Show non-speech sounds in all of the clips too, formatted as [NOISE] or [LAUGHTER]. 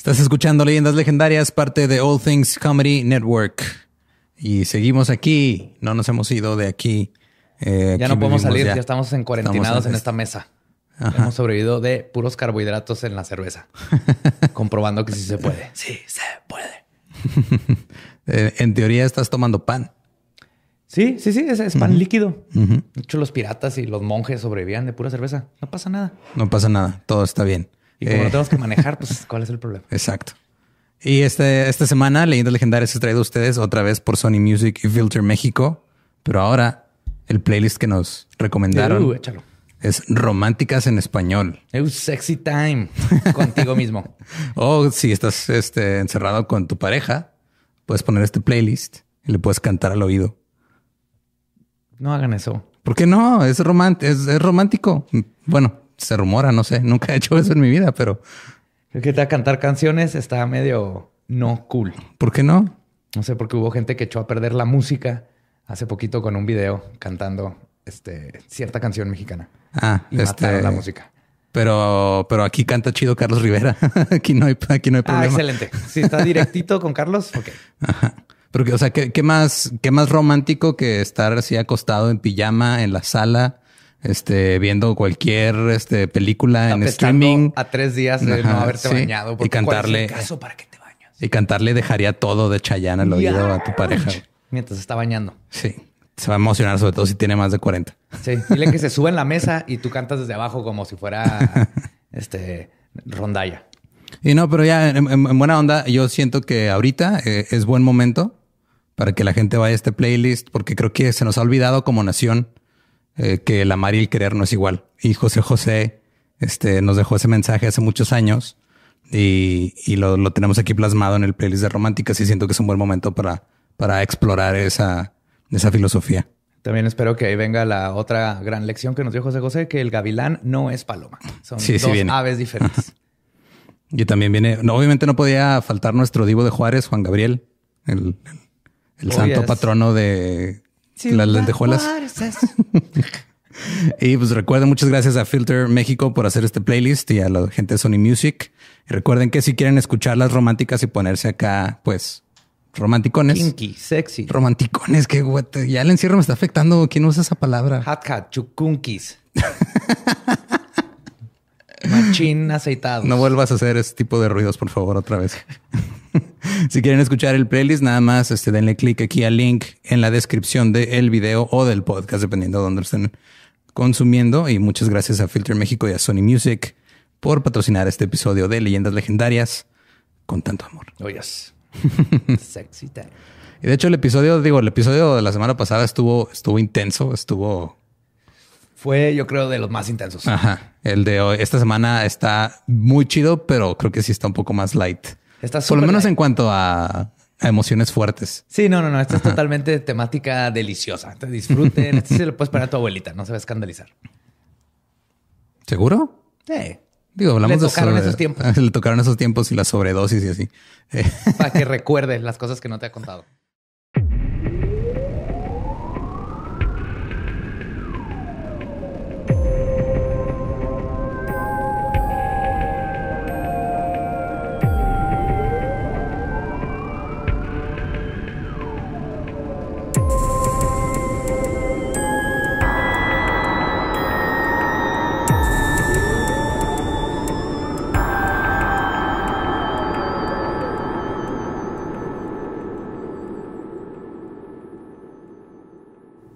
Estás escuchando Leyendas Legendarias, parte de All Things Comedy Network. Y seguimos aquí, no nos hemos ido de aquí. Eh, ya no podemos salir, ya. estamos en cuarentinados en, esta mesa. Hemos sobrevivido de puros carbohidratos en la cerveza, [LAUGHS] comprobando que sí se puede. [LAUGHS] Sí, se puede. [LAUGHS] Eh, en teoría estás tomando pan. Sí, sí, sí, es, pan líquido. De hecho, los piratas y los monjes sobrevivían de pura cerveza. No pasa nada. No pasa nada, todo está bien. Y como eh. tenemos que manejar, pues, [LAUGHS] ¿cuál es el problema? Exacto. Y este, esta semana, leyendo Legendarias es traído a ustedes otra vez por Sony Music y Filter México. Pero ahora, el playlist que nos recomendaron uh, es Románticas en Español. Es uh, sexy time contigo mismo. [LAUGHS] o si estás este, encerrado con tu pareja, puedes poner este playlist y le puedes cantar al oído. No hagan eso. ¿Por qué no? Es, es romántico. Bueno, se rumora, no sé, nunca he hecho eso en mi vida, pero... Creo que te a cantar canciones está medio no cool. ¿Por qué no? No sé, porque hubo gente que echó a perder la música hace poquito con un video cantando este, cierta canción mexicana. Ah, este, la música. Pero, pero aquí canta chido Carlos Rivera. [LAUGHS] aquí, no hay, aquí no hay ah, problema. excelente. Si está [LAUGHS] directito con Carlos, ok. Ajá. Pero, o sea, ¿qué, ¿qué, más, ¿qué más romántico que estar así acostado en pijama en la sala este, viendo cualquier este, película en streaming. A tres días de no haberte bañado. y cantarle. caso para que te Y cantarle dejaría todo de Chayanne al oído a tu pareja. Mientras está bañando. Sí. Se va a emocionar, sobre todo si tiene más de 40. Sí. Dile que se sube en la mesa y tú cantas desde abajo como si fuera [LAUGHS] este rondalla. Y no, pero ya en, buena onda, yo siento que ahorita eh, es buen momento para que la gente vaya a este playlist, porque creo que se nos ha olvidado como nación eh, que el amar y el querer no es igual. Y José José este, nos dejó ese mensaje hace muchos años y, lo, tenemos aquí plasmado en el playlist de Románticas y siento que es un buen momento para, para explorar esa, esa filosofía. También espero que ahí venga la otra gran lección que nos dio José José, que el gavilán no es paloma. Son dos aves diferentes. [LAUGHS] y también viene, no, obviamente no podía faltar nuestro divo de Juárez, Juan Gabriel, el, el, oh, santo patrono de las lentejuelas. [LAUGHS] y pues recuerden, muchas gracias a Filter México por hacer este playlist y a la gente de Sony Music. Y recuerden que si quieren escuchar las románticas y ponerse acá, pues romanticones. Kinky, sexy. Romanticones, que Ya el encierro me está afectando. ¿Quién usa esa palabra? Hat hat, chukunkis. [LAUGHS] Machín aceitado. No vuelvas a hacer ese tipo de ruidos, por favor, otra vez. [LAUGHS] [LAUGHS] si quieren escuchar el playlist, nada más este, denle clic aquí al link en la descripción del video o del podcast, dependiendo de dónde estén consumiendo. Y muchas gracias a Filter México y a Sony Music por patrocinar este episodio de Leyendas Legendarias con tanto amor. Oyes. Oh, [LAUGHS] Sexy time. Y de hecho, el episodio, digo, el episodio de la semana pasada estuvo, estuvo intenso, estuvo. Fue, yo creo, de los más intensos. Ajá. El de hoy, esta semana está muy chido, pero creo que sí está un poco más light. Por lo menos en cuanto a, emociones fuertes. Sí, no, no, no. Esta es totalmente temática deliciosa. Te disfruten. Esto se lo puedes poner a tu abuelita. No se va a escandalizar. ¿Seguro? Sí. Eh. Digo, hablamos le tocaron esos tiempos. [LAUGHS] Le tocaron esos tiempos y la sobredosis y así. Para que recuerde las cosas que no te ha contado.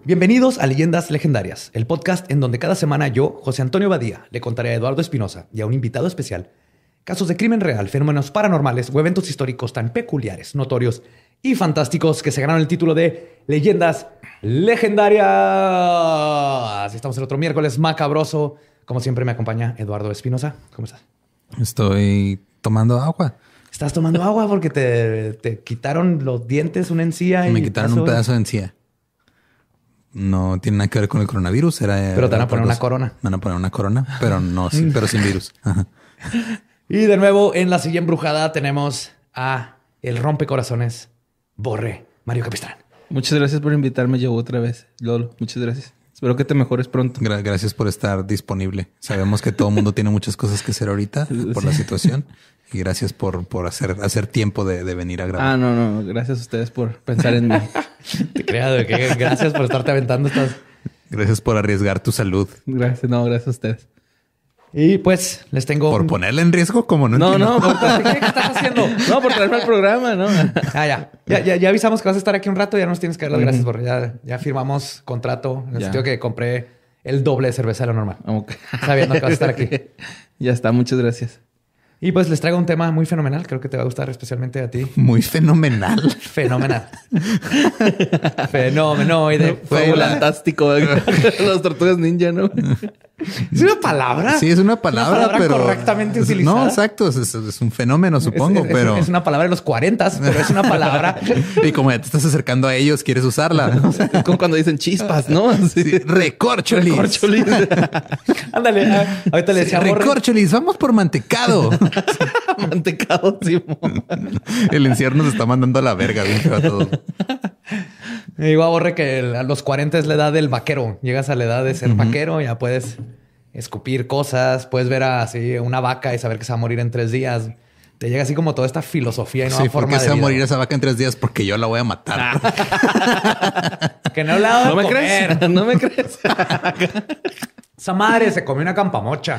Bienvenidos a Leyendas Legendarias, el podcast en donde cada semana yo, José Antonio Badía, le contaré a Eduardo Espinosa y a un invitado especial casos de crimen real, fenómenos paranormales o eventos históricos tan peculiares, notorios y fantásticos que se ganaron el título de Leyendas Legendarias. Estamos el otro miércoles macabroso. Como siempre me acompaña Eduardo Espinosa. ¿Cómo estás? Estoy tomando agua. Estás tomando agua porque te, te quitaron los dientes, una encía. Y Me quitaron un pedazo de encía no tiene nada que ver con el coronavirus. Era, pero te van a poner una corona. Van a poner una corona, pero no, [LAUGHS] pero sin virus. y de nuevo, en la siguiente embrujada tenemos a el rompecorazones Borre Mario Capistrán. Muchas gracias por invitarme, yo otra vez. Lolo, muchas gracias. Espero que te mejores pronto. gracias por estar disponible. Sabemos que todo el mundo tiene muchas cosas que hacer ahorita por la situación. [LAUGHS] y gracias por, por hacer, hacer tiempo de, venir a grabar. Ah, no, no, gracias a ustedes por pensar en mí. [LAUGHS] Te gracias por estarte aventando estas. Gracias por arriesgar tu salud. Gracias, no, gracias a ustedes. Y pues les tengo. Por ponerle en riesgo, como no. No, entiendo. no, por ¿qué estás haciendo? No, por traerme al programa, ¿no? [LAUGHS] Ah, ya. Ya, ya. ya, avisamos que vas a estar aquí un rato, ya nos tienes que dar las gracias por ya, ya firmamos contrato, en el sentido que compré el doble de cerveza de lo normal. Sabiendo que vas a estar aquí. [LAUGHS] ya está, muchas gracias. Y pues les traigo un tema muy fenomenal, creo que te va a gustar especialmente a ti. [LAUGHS] Muy fenomenal. Fenomenal. [LAUGHS] Fenomenal. fue fantástico. [LAUGHS] Las tortugas ninja, ¿no? ¿Es una palabra? Sí, es una palabra, pero... correctamente utilizada. No, exacto. Es, un fenómeno, supongo, pero... Es una palabra de los 40, pero es una palabra... [LAUGHS] y como ya te estás acercando a ellos, quieres usarla. ¿no? [LAUGHS] como cuando dicen chispas, ¿no? Recorcholis. Recorcholis. [LAUGHS] Ándale, ah, ahorita le decía. Recorcholis, vamos por mantecado. mantecado, Simón. El encierro se está mandando a la verga, viejo, a todos. Digo a Borre que a los 40 es la edad del vaquero. Llegas a la edad de ser vaquero, ya puedes escupir cosas, puedes ver así una vaca y saber que se va a morir en tres días. Te llega así como toda esta filosofía y no sí, forma porque se va a morir esa vaca en tres días? Porque yo la voy a matar. Ah. [LAUGHS] que no la [LAUGHS] ¿No me crees? ¿No me crees? Esa madre se comió una campamocha.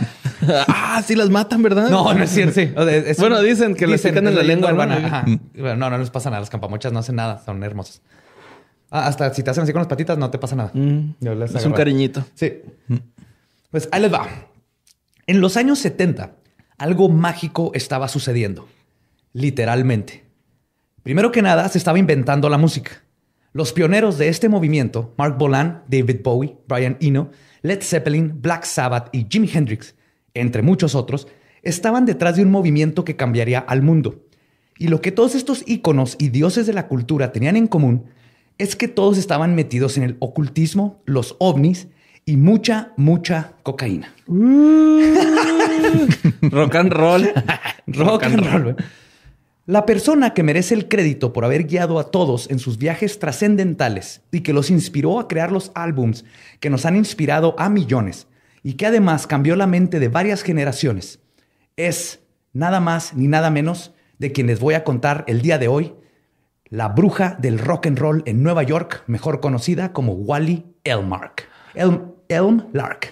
ah, sí las matan, ¿verdad? No, no es cierto, bueno, dicen que les sacan en la lengua urbana. Mm. no, no les pasa nada. Las campamochas no hacen nada, son hermosas. Ah, hasta si te hacen así con las patitas, no te pasa nada. es un cariñito. Sí. Pues ahí les va. En los años 70, algo mágico estaba sucediendo. Literalmente. Primero que nada, se estaba inventando la música. Los pioneros de este movimiento, Mark Bolan, David Bowie, Brian Eno, Led Zeppelin, Black Sabbath y Jimi Hendrix, entre muchos otros, estaban detrás de un movimiento que cambiaría al mundo. Y lo que todos estos íconos y dioses de la cultura tenían en común es que todos estaban metidos en el ocultismo, los ovnis y mucha, mucha cocaína. Uh. [LAUGHS] rock and roll. rock, and roll. roll. ¿eh? La persona que merece el crédito por haber guiado a todos en sus viajes trascendentales y que los inspiró a crear los álbums que nos han inspirado a millones y que además cambió la mente de varias generaciones, es nada más ni nada menos de quien les voy a contar el día de hoy la bruja del rock and roll en Nueva York, mejor conocida como Wally Elmark. Elm, Elm Lark.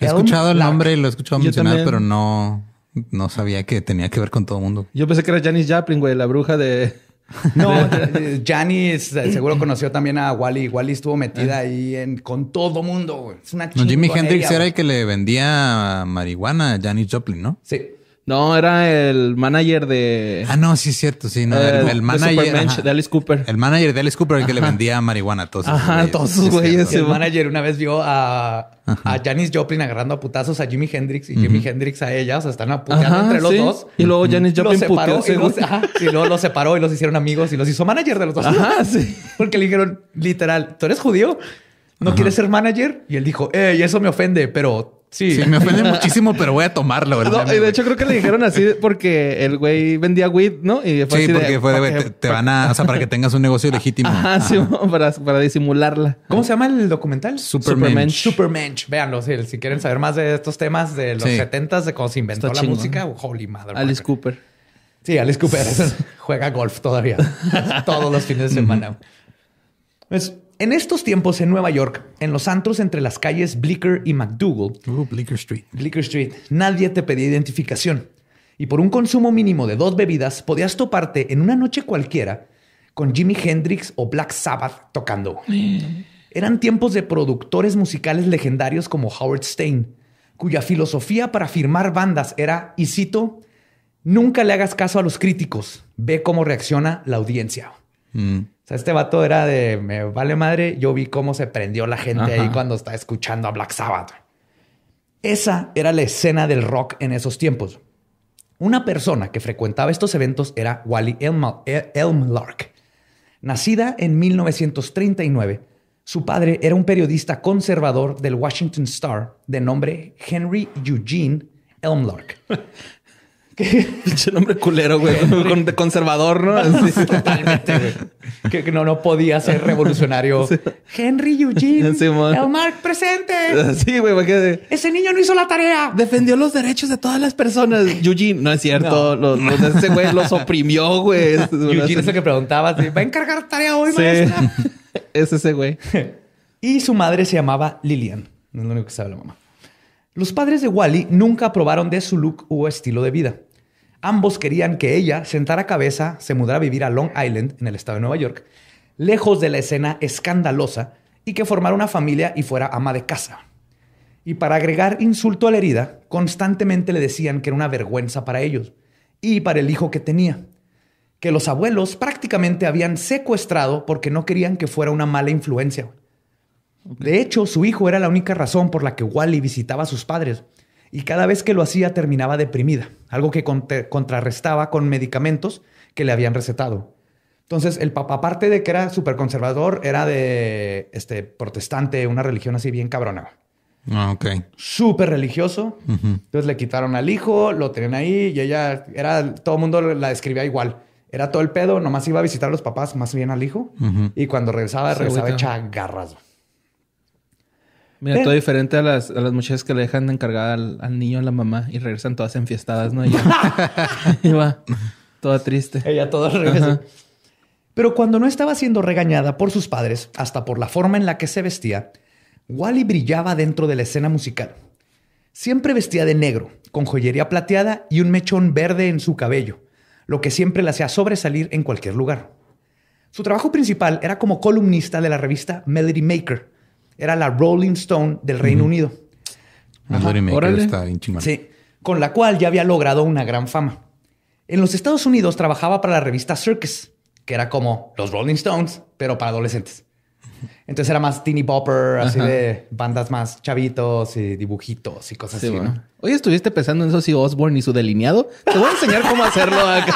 He escuchado el nombre y lo he escuchado mencionar, pero no, no sabía que tenía que ver con todo el mundo. Yo pensé que era Janis Joplin, güey, la bruja de... [LAUGHS] No, [LAUGHS] Janis eh, seguro conoció también a Wally. Wally estuvo metida ah. ahí en, con todo mundo. Es una no, Jimmy Hendrix era el que le vendía marihuana a Janis Joplin, ¿no? Sí. No, era el manager de. Ah, no, sí es cierto, sí, no. El, el, manager. de Alice Cooper. El manager de Alice Cooper, el que le vendía marihuana a todos. Ajá, todos sus güeyes. el manager una vez vio a, a Janis Joplin agarrando a putazos a Jimi Hendrix y Jimi Hendrix a ella. O sea, están apuntando entre los dos. Y luego Janis Joplin los separó y, y luego los separó y los hicieron amigos y los hizo manager de los dos. Ajá, sí. [LAUGHS] Porque le dijeron, literal, ¿tú eres judío? ¿No quieres ser manager? Y él dijo, eh, eso me ofende, pero Sí. me ofende muchísimo, pero voy a tomarlo, ¿verdad? de hecho, creo que le dijeron así porque el güey vendía weed, ¿no? sí, porque fue de, te, van a, o sea, para que tengas un negocio legítimo. Ajá, [LAUGHS] para, para, disimularla. ¿Cómo se llama el documental? Superman. Superman. Véanlo, si, si, quieren saber más de estos temas de los setentas, de cómo se inventó la música. Holy mother. Alice Cooper. Sí, Alice Cooper [LAUGHS] juega golf todavía. [LAUGHS] todos los fines de semana. Pues en estos tiempos en Nueva York, en los antros entre las calles Bleecker y McDougal, Bleecker Street. Bleecker Street, nadie te pedía identificación. Y por un consumo mínimo de dos bebidas, podías toparte en una noche cualquiera con Jimi Hendrix o Black Sabbath tocando. Mm. Eran tiempos de productores musicales legendarios como Howard Stein, cuya filosofía para firmar bandas era, y cito, nunca le hagas caso a los críticos, ve cómo reacciona la audiencia. Mm. este vato era de me vale madre. Yo vi cómo se prendió la gente ahí cuando estaba escuchando a Black Sabbath. Esa era la escena del rock en esos tiempos. Una persona que frecuentaba estos eventos era Wally e-, Elmlark. Nacida en 1939, su padre era un periodista conservador del Washington Star de nombre Henry Eugene Elmlark. [LAUGHS] [LAUGHS] Pinche nombre culero, güey. conservador, ¿no? [LAUGHS] Así. Totalmente, güey. Que, no, no podía ser revolucionario. Henry Eugene. Sí, [LAUGHS] el presente. Sí, güey. Porque... Ese niño no hizo la tarea. Defendió los derechos de todas las personas. Eugene, no es cierto. ese güey los oprimió, güey. Eugene es el que preguntaba. ¿Va a encargar tarea hoy, maestra? Es ese güey. y su madre se llamaba Lilian. No es lo único que sabe la mamá. Los padres de Wally nunca aprobaron de su look u estilo de vida. Ambos querían que ella sentara cabeza, se mudara a vivir a Long Island, en el estado de Nueva York, lejos de la escena escandalosa y que formara una familia y fuera ama de casa. Y para agregar insulto a la herida, constantemente le decían que era una vergüenza para ellos y para el hijo que tenía, que los abuelos prácticamente habían secuestrado porque no querían que fuera una mala influencia. De hecho, su hijo era la única razón por la que Wally visitaba a sus padres y cada vez que lo hacía terminaba deprimida, algo que contrarrestaba con medicamentos que le habían recetado. Entonces, el papá, aparte de que era súper conservador, era de este, protestante, una religión así bien cabrona. Ah, ok. Súper religioso. Entonces le quitaron al hijo, lo tenían ahí y ella era, todo el mundo la describía igual. Era todo el pedo, nomás iba a visitar a los papás, más bien al hijo. Y cuando regresaba, regresaba hecha garras. Mira, todo diferente a las, muchachas que le dejan encargada al, niño a la mamá y regresan todas enfiestadas, ¿no? Y, [LAUGHS] [LAUGHS] va toda triste. Ella toda regresa. Pero cuando no estaba siendo regañada por sus padres, hasta por la forma en la que se vestía, Wally brillaba dentro de la escena musical. Siempre vestía de negro, con joyería plateada y un mechón verde en su cabello, lo que siempre la hacía sobresalir en cualquier lugar. Su trabajo principal era como columnista de la revista Melody Maker, era la Rolling Stone del Reino Unido. sí, con la cual ya había logrado una gran fama. En los Estados Unidos trabajaba para la revista Circus, que era como los Rolling Stones, pero para adolescentes. Entonces era más teeny bopper, así de bandas más chavitos y dibujitos y cosas así, ¿no? Hoy estuviste pensando en eso si Osborne y su delineado. Te voy a enseñar cómo hacerlo acá.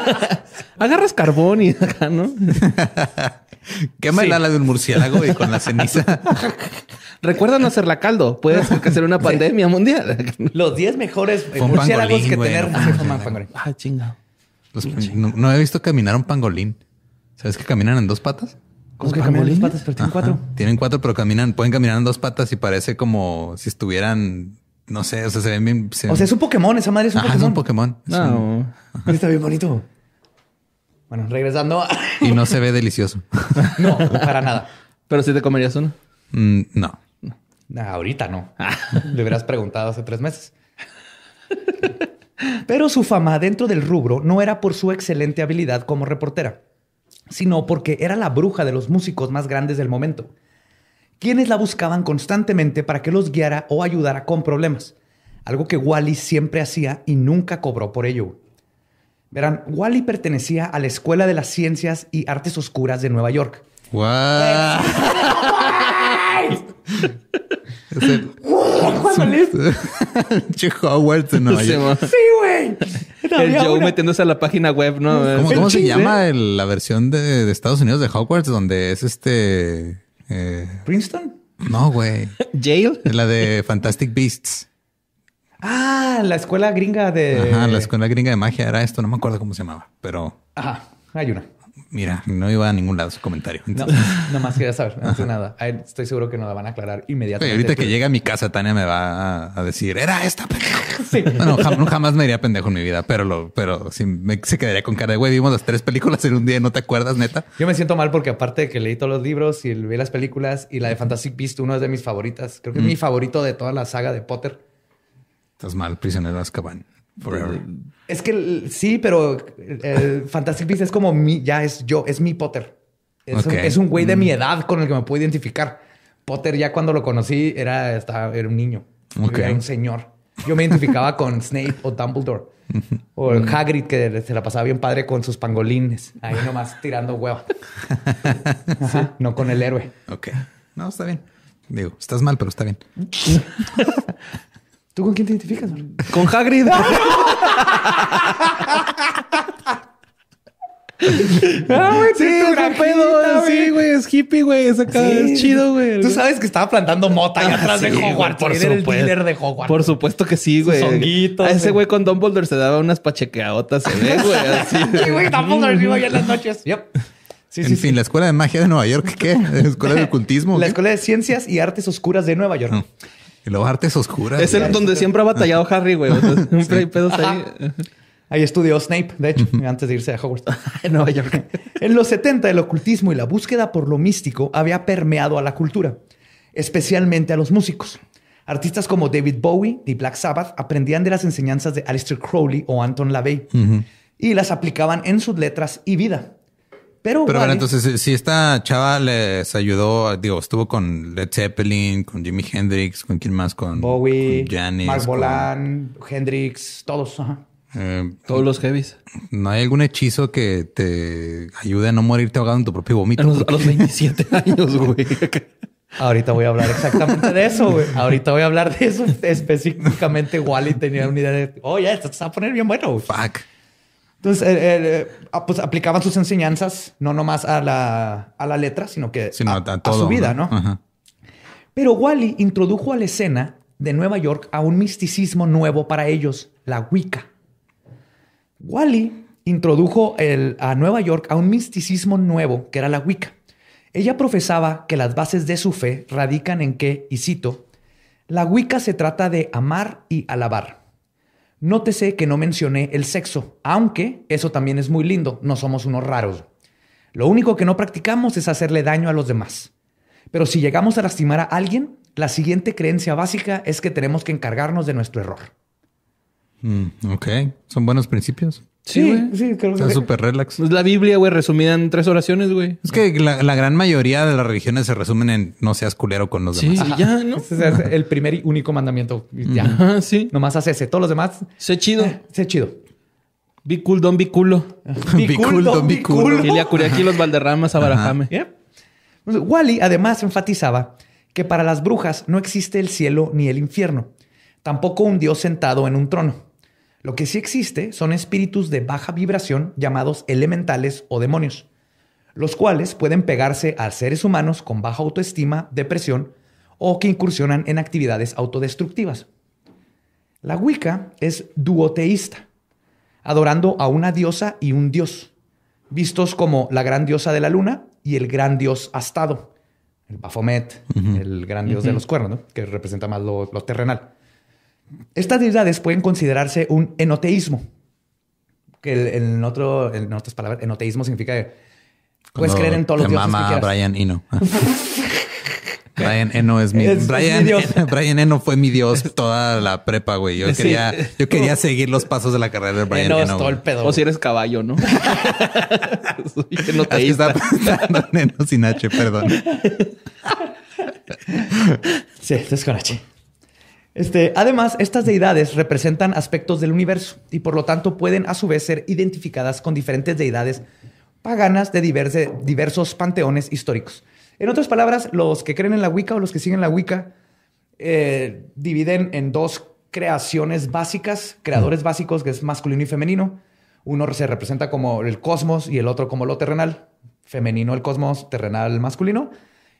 [LAUGHS] Agarras carbón y acá, ¿no? Quema el de un murciélago y con la ceniza. [LAUGHS] Recuerda no hacer la caldo. Puede [LAUGHS] hacer una pandemia mundial. Los 10 mejores murciélagos que tener. no, no, he visto caminar un pangolín. ¿Sabes que caminan en dos patas? tienen cuatro. pero caminan, pueden caminar en dos patas y parece como si estuvieran, no sé, o sea, se ven bien. O sea, es un Pokémon, esa madre es un Pokémon. Es un Pokémon. No. Está bien bonito. Bueno, regresando. Y no se ve delicioso. [LAUGHS] no, para nada. Pero si te comerías uno. Mm, no. Ahorita no. Le hubieras preguntado hace tres meses. Pero su fama dentro del rubro no era por su excelente habilidad como reportera sino porque era la bruja de los músicos más grandes del momento, quienes la buscaban constantemente para que los guiara o ayudara con problemas, algo que Wally siempre hacía y nunca cobró por ello. Verán, Wally pertenecía a la Escuela de las Ciencias y Artes Oscuras de Nueva York. [LAUGHS] [LAUGHS] [LAUGHS] Howard Sí, güey. El Joe metiéndose a la página web, ¿no? ¿Cómo, eh, se llama la versión de, Estados Unidos de Hogwarts donde es este... Eh, ¿Princeton? No, güey. ¿Jail? [LAUGHS] La de Fantastic Beasts. Ah, la escuela gringa de... Ajá, la escuela gringa de magia era esto. No me acuerdo cómo se llamaba, pero... Ajá, hay una. Mira, no iba a ningún lado su comentario. No, [LAUGHS] No, nomás quería saber, no hace nada. Estoy seguro que nos la van a aclarar inmediatamente. ahorita que llega a mi casa, Tania me va a, decir, era esta [LAUGHS] No, jamás, me iría pendejo en mi vida, pero lo, pero sí me, se quedaría con cara de güey. Vimos las tres películas en un día, ¿no te acuerdas, neta? Yo me siento mal porque aparte de que leí todos los libros y vi las películas y la de Fantastic Beasts, uno es de mis favoritas. Creo que es mm. mi favorito de toda la saga de Potter. Estás mal, prisionero de Azkaban. Es que sí, pero Fantastic Beast es como mi, ya es yo, es mi Potter. Es, un, güey de mi mm. edad con el que me puedo identificar. Potter ya cuando lo conocí era, era un niño, era un señor. Yo me identificaba con Snape o Dumbledore [LAUGHS] o Hagrid que se la pasaba bien padre con sus pangolines, ahí nomás tirando hueva. [LAUGHS] no con el héroe. Ok. No, está bien. Digo, estás mal, pero está bien. [LAUGHS] ¿Tú con quién te identificas? [LAUGHS] Con Hagrid. sí, un pedo. Güey. Sí, güey, es hippie, güey. Es es chido, güey. Tú sabes que estaba plantando mota allá ah, atrás de Hogwarts. Por supuesto. de Hogwarts. Por supuesto que sí, güey. A ese eh. güey con Dumbledore se daba unas pachequeadotas, se ve, güey. [LAUGHS] sí, güey, Dumbledore iba allá en las noches. Yep. Sí, en sí, fin, la Escuela de Magia de Nueva York, ¿qué? ¿La Escuela de Ocultismo? La Escuela de Ciencias y Artes Oscuras de Nueva York. Y los artes oscuras. Es el donde siempre ha batallado Harry, güey. [LAUGHS] siempre hay pedos ahí. Ahí estudió Snape, de hecho, antes de irse a Hogwarts. [LAUGHS] en Nueva York. en los 70, el ocultismo y la búsqueda por lo místico había permeado a la cultura, especialmente a los músicos. Artistas como David Bowie y Black Sabbath aprendían de las enseñanzas de Aleister Crowley o Anton LaVey y las aplicaban en sus letras y vida. Pero, bueno, entonces, si esta chava les ayudó, digo, estuvo con Led Zeppelin, con Jimi Hendrix, con quién más, con Bowie, Janis, Mark Bolan, Hendrix, todos. Eh, todos los heavies. ¿No hay algún hechizo que te ayude a no morirte ahogado en tu propio vómito? A, los, 27 [LAUGHS] años, güey. Ahorita voy a hablar exactamente de eso, güey. Ahorita voy a hablar de eso específicamente. Wally tenía una idea de, oh, ya, esto se va a poner bien bueno. Fuck. Entonces, eh, eh, eh, ah, pues aplicaban sus enseñanzas no nomás a la, a la letra, sino que a, su vida, ¿no? Pero Wally introdujo a la escena de Nueva York a un misticismo nuevo para ellos, la Wicca. Wally introdujo a Nueva York a un misticismo nuevo que era la Wicca. Ella profesaba que las bases de su fe radican en que, y cito, la Wicca se trata de amar y alabar Nótese que no mencioné el sexo, aunque eso también es muy lindo, no somos unos raros. Lo único que no practicamos es hacerle daño a los demás. Pero si llegamos a lastimar a alguien, la siguiente creencia básica es que tenemos que encargarnos de nuestro error. Mm, ok, son buenos principios. Sí, sí, sí, que Está súper relax. Pues la Biblia, güey, resumida en tres oraciones, güey. Es que la, gran mayoría de las religiones se resumen en no seas culero con los demás. Sí, ya, ¿no? es el primer y único mandamiento. Ya. sí. Nomás haces ese. Todos los demás. Sé chido. se eh, sé chido. Be cool, don be culo. [LAUGHS] be cool, be culo. aquí los Valderramas, a Barahame. Wally además enfatizaba que para las brujas no existe el cielo ni el infierno. Tampoco un dios sentado en un trono. Lo que sí existe son espíritus de baja vibración llamados elementales o demonios, los cuales pueden pegarse a seres humanos con baja autoestima, depresión o que incursionan en actividades autodestructivas. La Wicca es duoteísta, adorando a una diosa y un dios, vistos como la gran diosa de la luna y el gran dios astado, el Baphomet, el gran dios de los cuernos, que representa más lo terrenal. Estas deidades pueden considerarse un enoteísmo, que en, otro, en otras palabras, enoteísmo significa que puedes creer en todos los dioses mama que quieras. Brian Eno. [LAUGHS] Brian Eno es mi, Brian, Dios. Brian Eno fue mi Dios toda la prepa, güey. Yo quería, yo quería seguir los pasos de la carrera de Brian Eno. todo el pedo, o si eres caballo, ¿no? no [LAUGHS] te está pensando en sin H, perdón. Sí, es con H. Este, además, estas deidades representan aspectos del universo y por lo tanto pueden a su vez ser identificadas con diferentes deidades paganas de diversos panteones históricos. En otras palabras, los que creen en la Wicca o los que siguen la Wicca eh, dividen en dos creaciones básicas, creadores básicos, que es masculino y femenino. Uno se representa como el cosmos y el otro como lo terrenal. Femenino el cosmos, terrenal masculino.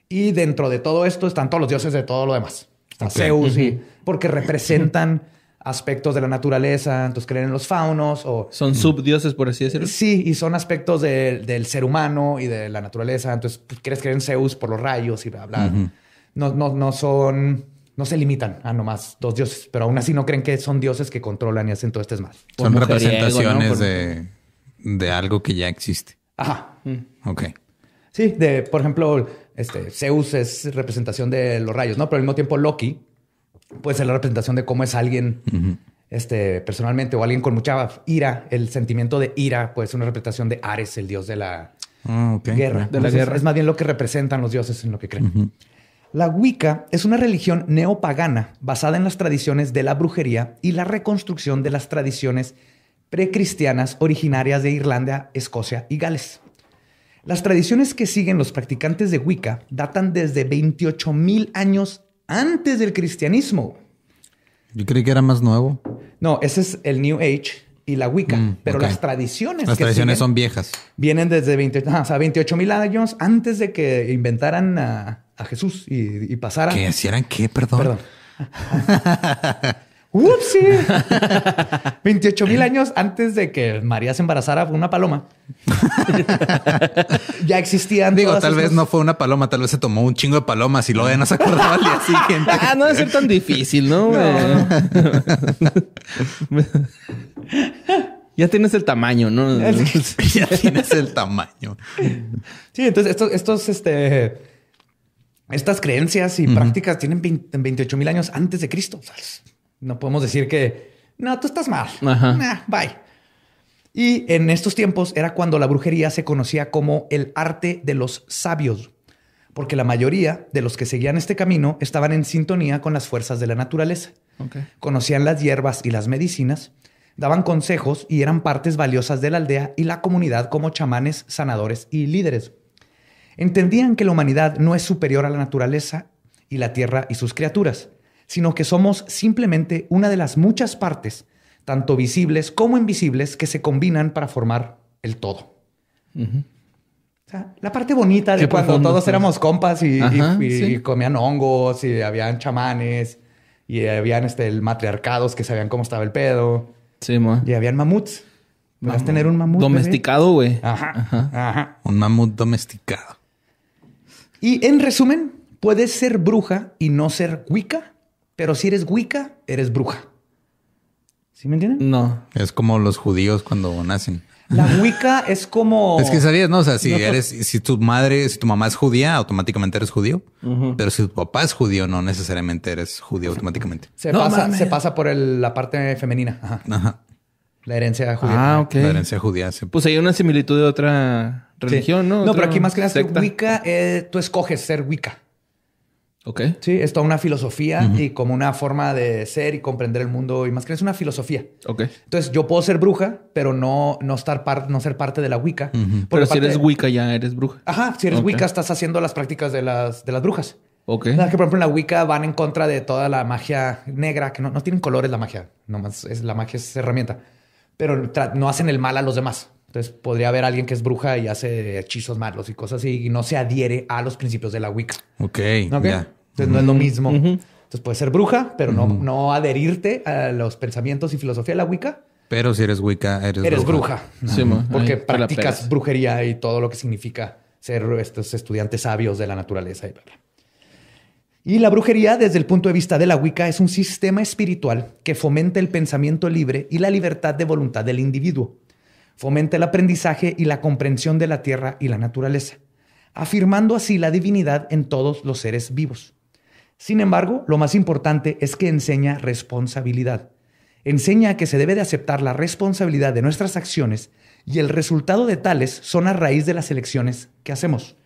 Y dentro de todo esto están todos los dioses de todo lo demás a Zeus, y, porque representan [LAUGHS] aspectos de la naturaleza, entonces creen en los faunos o... Son mm. subdioses, por así decirlo. Sí, y son aspectos del ser humano y de la naturaleza, entonces quieres creer en Zeus por los rayos y bla, no, no, no son no se limitan a nomás dos dioses, pero aún así no creen que son dioses que controlan y hacen todo este mal. Son representaciones de, de, algo que ya existe. Ajá. Mm. Ok. Sí, de, por ejemplo, este, Zeus es representación de los rayos, ¿no? Pero al mismo tiempo Loki puede ser la representación de cómo es alguien este, personalmente o alguien con mucha ira. El sentimiento de ira puede ser una representación de Ares, el dios de la ah, guerra. De la guerra. Es más bien lo que representan los dioses en lo que creen. La Wicca es una religión neopagana basada en las tradiciones de la brujería y la reconstrucción de las tradiciones precristianas originarias de Irlanda, Escocia y Gales. Las tradiciones que siguen los practicantes de Wicca datan desde 28 mil años antes del cristianismo. Yo creí que era más nuevo. No, ese es el New Age y la Wicca, mm, pero las tradiciones. Las tradiciones son viejas. Vienen desde 28 ah, mil años antes de que inventaran a, Jesús y, y pasaran. ¿Que hicieran qué? Perdón. Perdón. [LAUGHS] ¡Upsi! 28 [LAUGHS] mil años antes de que María se embarazara fue una paloma. [LAUGHS] ya existían. Digo, tal vez no fue una paloma, tal vez se tomó un chingo de palomas y lo ya no se al día siguiente. [LAUGHS] Ah, no debe ser tan difícil, ¿no? ya tienes el tamaño, ¿no? ya tienes el tamaño. Sí, entonces estos, estos, este, estas creencias y prácticas tienen 28 mil años antes de Cristo. No podemos decir que, no, tú estás mal. bye. Y en estos tiempos era cuando la brujería se conocía como el arte de los sabios, porque la mayoría de los que seguían este camino estaban en sintonía con las fuerzas de la naturaleza. Conocían las hierbas y las medicinas, daban consejos y eran partes valiosas de la aldea y la comunidad como chamanes, sanadores y líderes. Entendían que la humanidad no es superior a la naturaleza y la tierra y sus criaturas, sino que somos simplemente una de las muchas partes, tanto visibles como invisibles, que se combinan para formar el todo. o sea, la parte bonita de cuando todos éramos compas y, comían hongos y habían chamanes y habían este, matriarcados que sabían cómo estaba el pedo. Sí, Y habían mamuts. ¿Vas a tener un mamut? Domesticado, güey. Ajá, Un mamut domesticado. Y en resumen, puedes ser bruja y no ser Wicca pero si eres Wicca, eres bruja. ¿Sí me entienden? No. Es como los judíos cuando nacen. La Wicca es como. [LAUGHS] Es que sabías, ¿no? O sea, si eres, si tu madre, si tu mamá es judía, automáticamente eres judío. Pero si tu papá es judío, no necesariamente eres judío automáticamente. Se, pasa, se pasa, por la parte femenina. Ajá. La herencia judía. Ah, ok. La herencia judía. Pues hay una similitud de otra religión, ¿no? No, pero aquí más que nada, Wicca, eh, tú escoges ser Wicca. Sí, es toda una filosofía y como una forma de ser y comprender el mundo y más que es una filosofía. Ok. Entonces, yo puedo ser bruja, pero no, no, estar par, no ser parte de la Wicca. Pero si eres Wicca, ya eres bruja. Ajá, si eres Wicca, estás haciendo las prácticas de las, brujas. Ok. que, por ejemplo, en la Wicca van en contra de toda la magia negra, que no, tienen colores la magia, nomás es, la magia es herramienta, pero no hacen el mal a los demás. Entonces podría haber alguien que es bruja y hace hechizos malos y cosas así y no se adhiere a los principios de la Wicca. Ok. okay? Entonces no es lo mismo. Entonces puede ser bruja, pero no, no adherirte a los pensamientos y filosofía de la Wicca. Pero si eres Wicca, eres, eres bruja. porque practicas brujería y todo lo que significa ser estos estudiantes sabios de la naturaleza. Y, y la brujería, desde el punto de vista de la Wicca, es un sistema espiritual que fomenta el pensamiento libre y la libertad de voluntad del individuo Fomenta el aprendizaje y la comprensión de la tierra y la naturaleza, afirmando así la divinidad en todos los seres vivos. Sin embargo, lo más importante es que enseña responsabilidad. Enseña que se debe de aceptar la responsabilidad de nuestras acciones y el resultado de tales son a raíz de las elecciones que hacemos.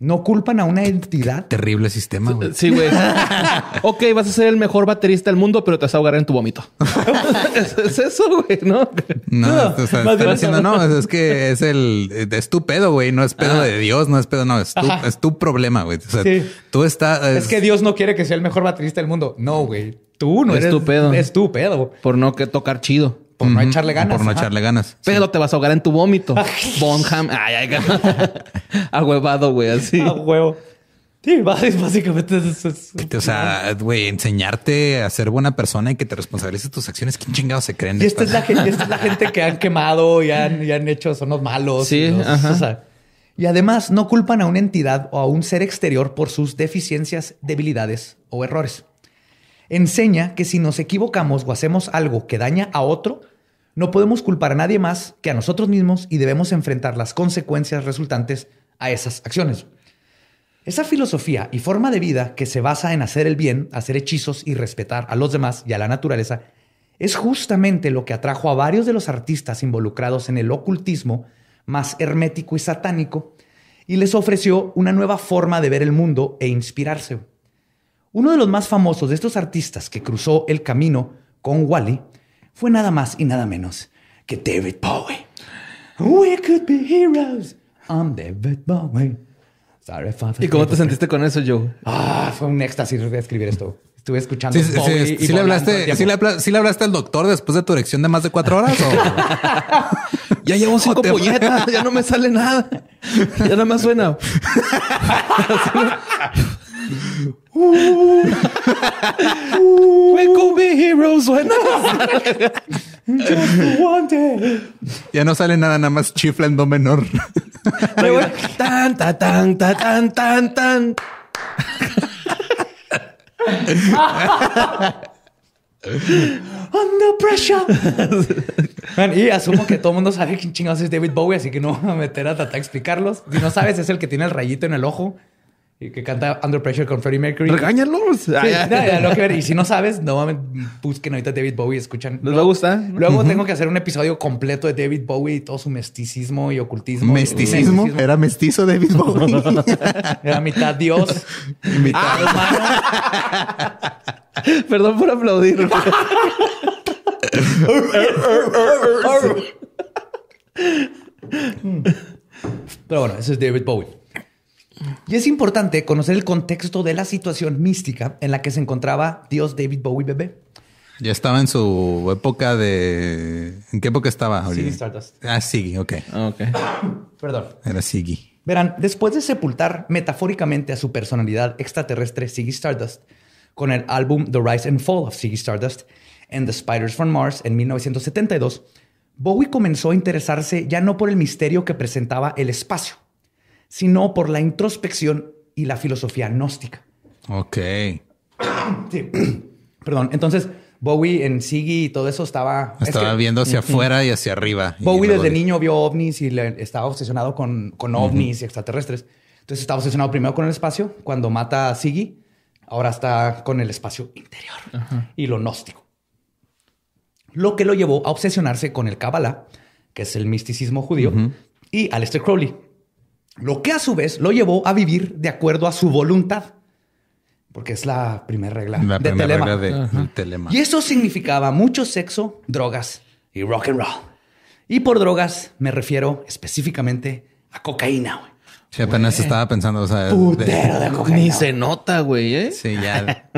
No culpan a una entidad. Terrible sistema, güey. Sí, güey. [LAUGHS] ok, vas a ser el mejor baterista del mundo, pero te vas a ahogar en tu vómito. [LAUGHS] [LAUGHS] ¿Es, eso, güey, ¿no? No, o diciendo, no, es que es el... Es tu pedo, güey. No es pedo de Dios, no es pedo, no. Es tu, es tu problema, güey. sí. tú estás... Es... que Dios no quiere que sea el mejor baterista del mundo. No, güey. Tú no es eres... Es tu pedo. Es tu pedo. Por no que tocar chido por no echarle ganas. Por no echarle ganas. Pero te vas a ahogar en tu vómito. [LAUGHS] Bonham. Ay, ay, [LAUGHS] Ahuevado, güey, así. A huevo. Sí, [LAUGHS] básicamente eso es. O sea, güey, enseñarte a ser buena persona y que te responsabilices tus acciones. ¿Quién chingados se creen? Y esta, es la, gente, esta es la gente que han quemado y han, y han hecho sonos malos. Sí, y además no culpan a una entidad o a un ser exterior por sus deficiencias, debilidades o errores enseña que si nos equivocamos o hacemos algo que daña a otro, no podemos culpar a nadie más que a nosotros mismos y debemos enfrentar las consecuencias resultantes a esas acciones. Esa filosofía y forma de vida que se basa en hacer el bien, hacer hechizos y respetar a los demás y a la naturaleza, es justamente lo que atrajo a varios de los artistas involucrados en el ocultismo más hermético y satánico y les ofreció una nueva forma de ver el mundo e inspirarse. Uno de los más famosos de estos artistas que cruzó el camino con Wally fue nada más y nada menos que David Bowie. We could be heroes. I'm David Bowie. Sorry, father, ¿Y cómo te sentiste con eso, Joe? Ah, fue un éxtasis escribir esto. Estuve escuchando. Sí, sí, sí, sí le hablaste, si le, hablaste al doctor después de tu erección de más de cuatro horas. ¿o? [LAUGHS] ya llevo cinco puñetas, ya no me sale nada. Ya nada más suena. [LAUGHS] heroes Ya no sale nada, nada más chifla en do menor. tan, tan, tan, tan, tan, tan. Under pressure. y asumo que todo el mundo sabe quién chingados es David Bowie, así que no voy a meter a tratar de explicarlos. Si no sabes, es el que tiene el rayito en el ojo que canta Under Pressure con Freddie Mercury. ¡Regáñalos! Ah, que ver. Y si no sabes, no mames, busquen ahorita David Bowie, escuchan. ¿Les va a gustar? Luego tengo que hacer un episodio completo de David Bowie y todo su mesticismo y ocultismo. ¿Mesticismo? ¿Era mestizo David Bowie? [LAUGHS] Era mitad dios, y mitad ah. humano. [LAUGHS] Perdón por aplaudir. [LAUGHS] Pero bueno, ese es David Bowie. Y es importante conocer el contexto de la situación mística en la que se encontraba Dios David Bowie bebé. Ya estaba en su época de... ¿En qué época estaba? Siggy Stardust. Ah, Siggy, ok. Ah, [COUGHS] Perdón. Era Siggy. Verán, después de sepultar metafóricamente a su personalidad extraterrestre Siggy Stardust con el álbum The Rise and Fall of Siggy Stardust and The Spiders from Mars en 1972, Bowie comenzó a interesarse ya no por el misterio que presentaba el espacio, sino por la introspección y la filosofía gnóstica. Ok. [CLEARS THROAT] [CLEARS THROAT] Perdón. Entonces, Bowie en Siggy y todo eso estaba. Estaba viendo hacia afuera y hacia arriba. Bowie desde niño vio ovnis y estaba obsesionado con, ovnis y extraterrestres. Entonces estaba obsesionado primero con el espacio. Cuando mata a Siggy, ahora está con el espacio interior y lo gnóstico. Lo que lo llevó a obsesionarse con el Kabbalah, que es el misticismo judío, y Aleister Crowley, lo que a su vez lo llevó a vivir de acuerdo a su voluntad. Porque es la primera regla la de, regla de telema. Y eso significaba mucho sexo, drogas y rock and roll. Y por drogas me refiero específicamente a cocaína. güey. Sí, apenas estaba pensando, o sea, Putero de, cocaína. Ni se nota, güey. ¿eh? Sí, [LAUGHS] ya.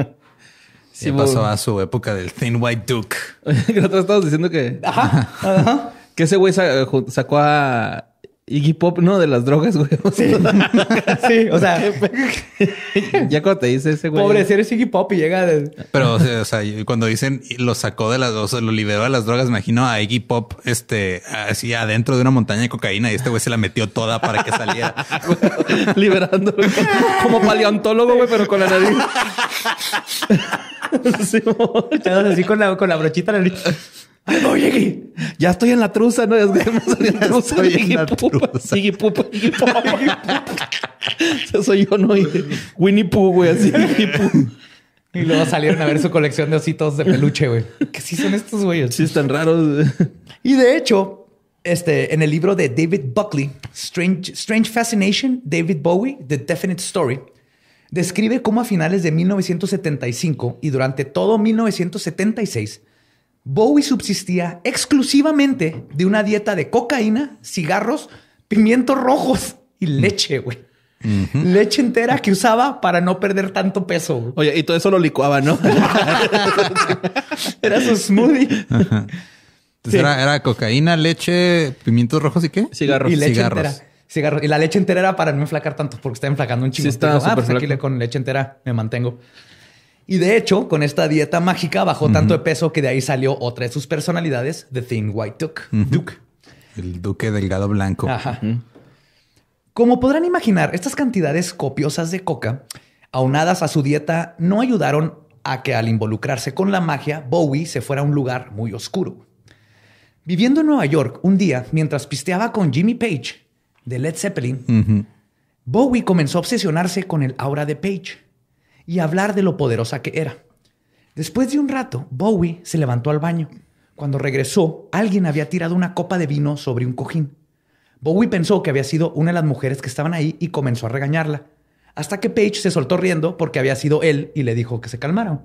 sí, pasó a su época del Thin White Duke. [LAUGHS] Nosotros estamos diciendo que. Ajá. ajá. [LAUGHS] que ese güey eh, sacó a Iggy Pop, no, de las drogas, güey. [LAUGHS] [LAUGHS] Sí, o sea. ya cuando te dice ese güey. Pobre, si eres Iggy Pop y llega. De... Pero, o sea, cuando dicen lo sacó de las, o lo liberó de las drogas, imagino a Iggy Pop, este, así adentro de una montaña de cocaína y este güey se la metió toda para que saliera. [LAUGHS] Liberándolo. Como paleontólogo, güey, pero con la nariz. sí, así con la, con la brochita en la nariz no llegué. Ya estoy en la truza, ¿no? Ya estoy en la trusa. [LAUGHS] Estoy en la pupa, soy yo, ¿no? Winnie Pooh, güey, así. [LAUGHS] Y luego salieron a ver su colección de ositos de peluche, güey. ¿Qué sí son estos güey? Sí, están raros. Y de hecho, este, en el libro de David Buckley, Strange, Strange Fascination, David Bowie, The Definite Story, describe cómo a finales de 1975 y durante todo 1976 Bowie subsistía exclusivamente de una dieta de cocaína, cigarros, pimientos rojos y leche, güey. Leche entera que usaba para no perder tanto peso. Oye, y todo eso lo licuaba, ¿no? [LAUGHS] era su smoothie. Entonces era, cocaína, leche, pimientos rojos y qué? Cigarros. Y, leche entera. Y la leche entera era para no enflacar tanto porque estaba enflacando un chingo. ah, pues aquí con leche entera me mantengo. Y de hecho, con esta dieta mágica bajó tanto de peso que de ahí salió otra de sus personalidades, The Thin White Duke. Duke. El duque delgado blanco. Como podrán imaginar, estas cantidades copiosas de coca, aunadas a su dieta, no ayudaron a que al involucrarse con la magia, Bowie se fuera a un lugar muy oscuro. Viviendo en Nueva York, un día, mientras pisteaba con Jimmy Page de Led Zeppelin, Bowie comenzó a obsesionarse con el aura de Page y hablar de lo poderosa que era. Después de un rato, Bowie se levantó al baño. Cuando regresó, alguien había tirado una copa de vino sobre un cojín. Bowie pensó que había sido una de las mujeres que estaban ahí y comenzó a regañarla. Hasta que Page se soltó riendo porque había sido él y le dijo que se calmaran.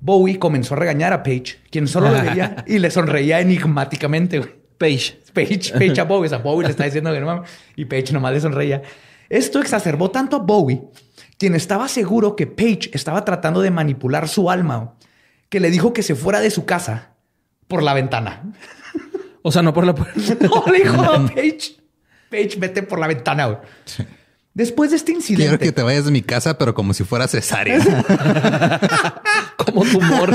Bowie comenzó a regañar a Page, quien solo le veía [LAUGHS] y le sonreía enigmáticamente. Page. Page, Page a Bowie. O Bowie le está diciendo que no mames. Y Page nomás le sonreía. Esto exacerbó tanto a Bowie quien estaba seguro que Paige estaba tratando de manipular su alma, que le dijo que se fuera de su casa por la ventana. O sea, no por la puerta. [LAUGHS] no, le dijo a Paige, Paige, vete por la ventana. Después de este incidente. Quiero que te vayas de mi casa, pero como si fuera cesárea. [LAUGHS] como tumor.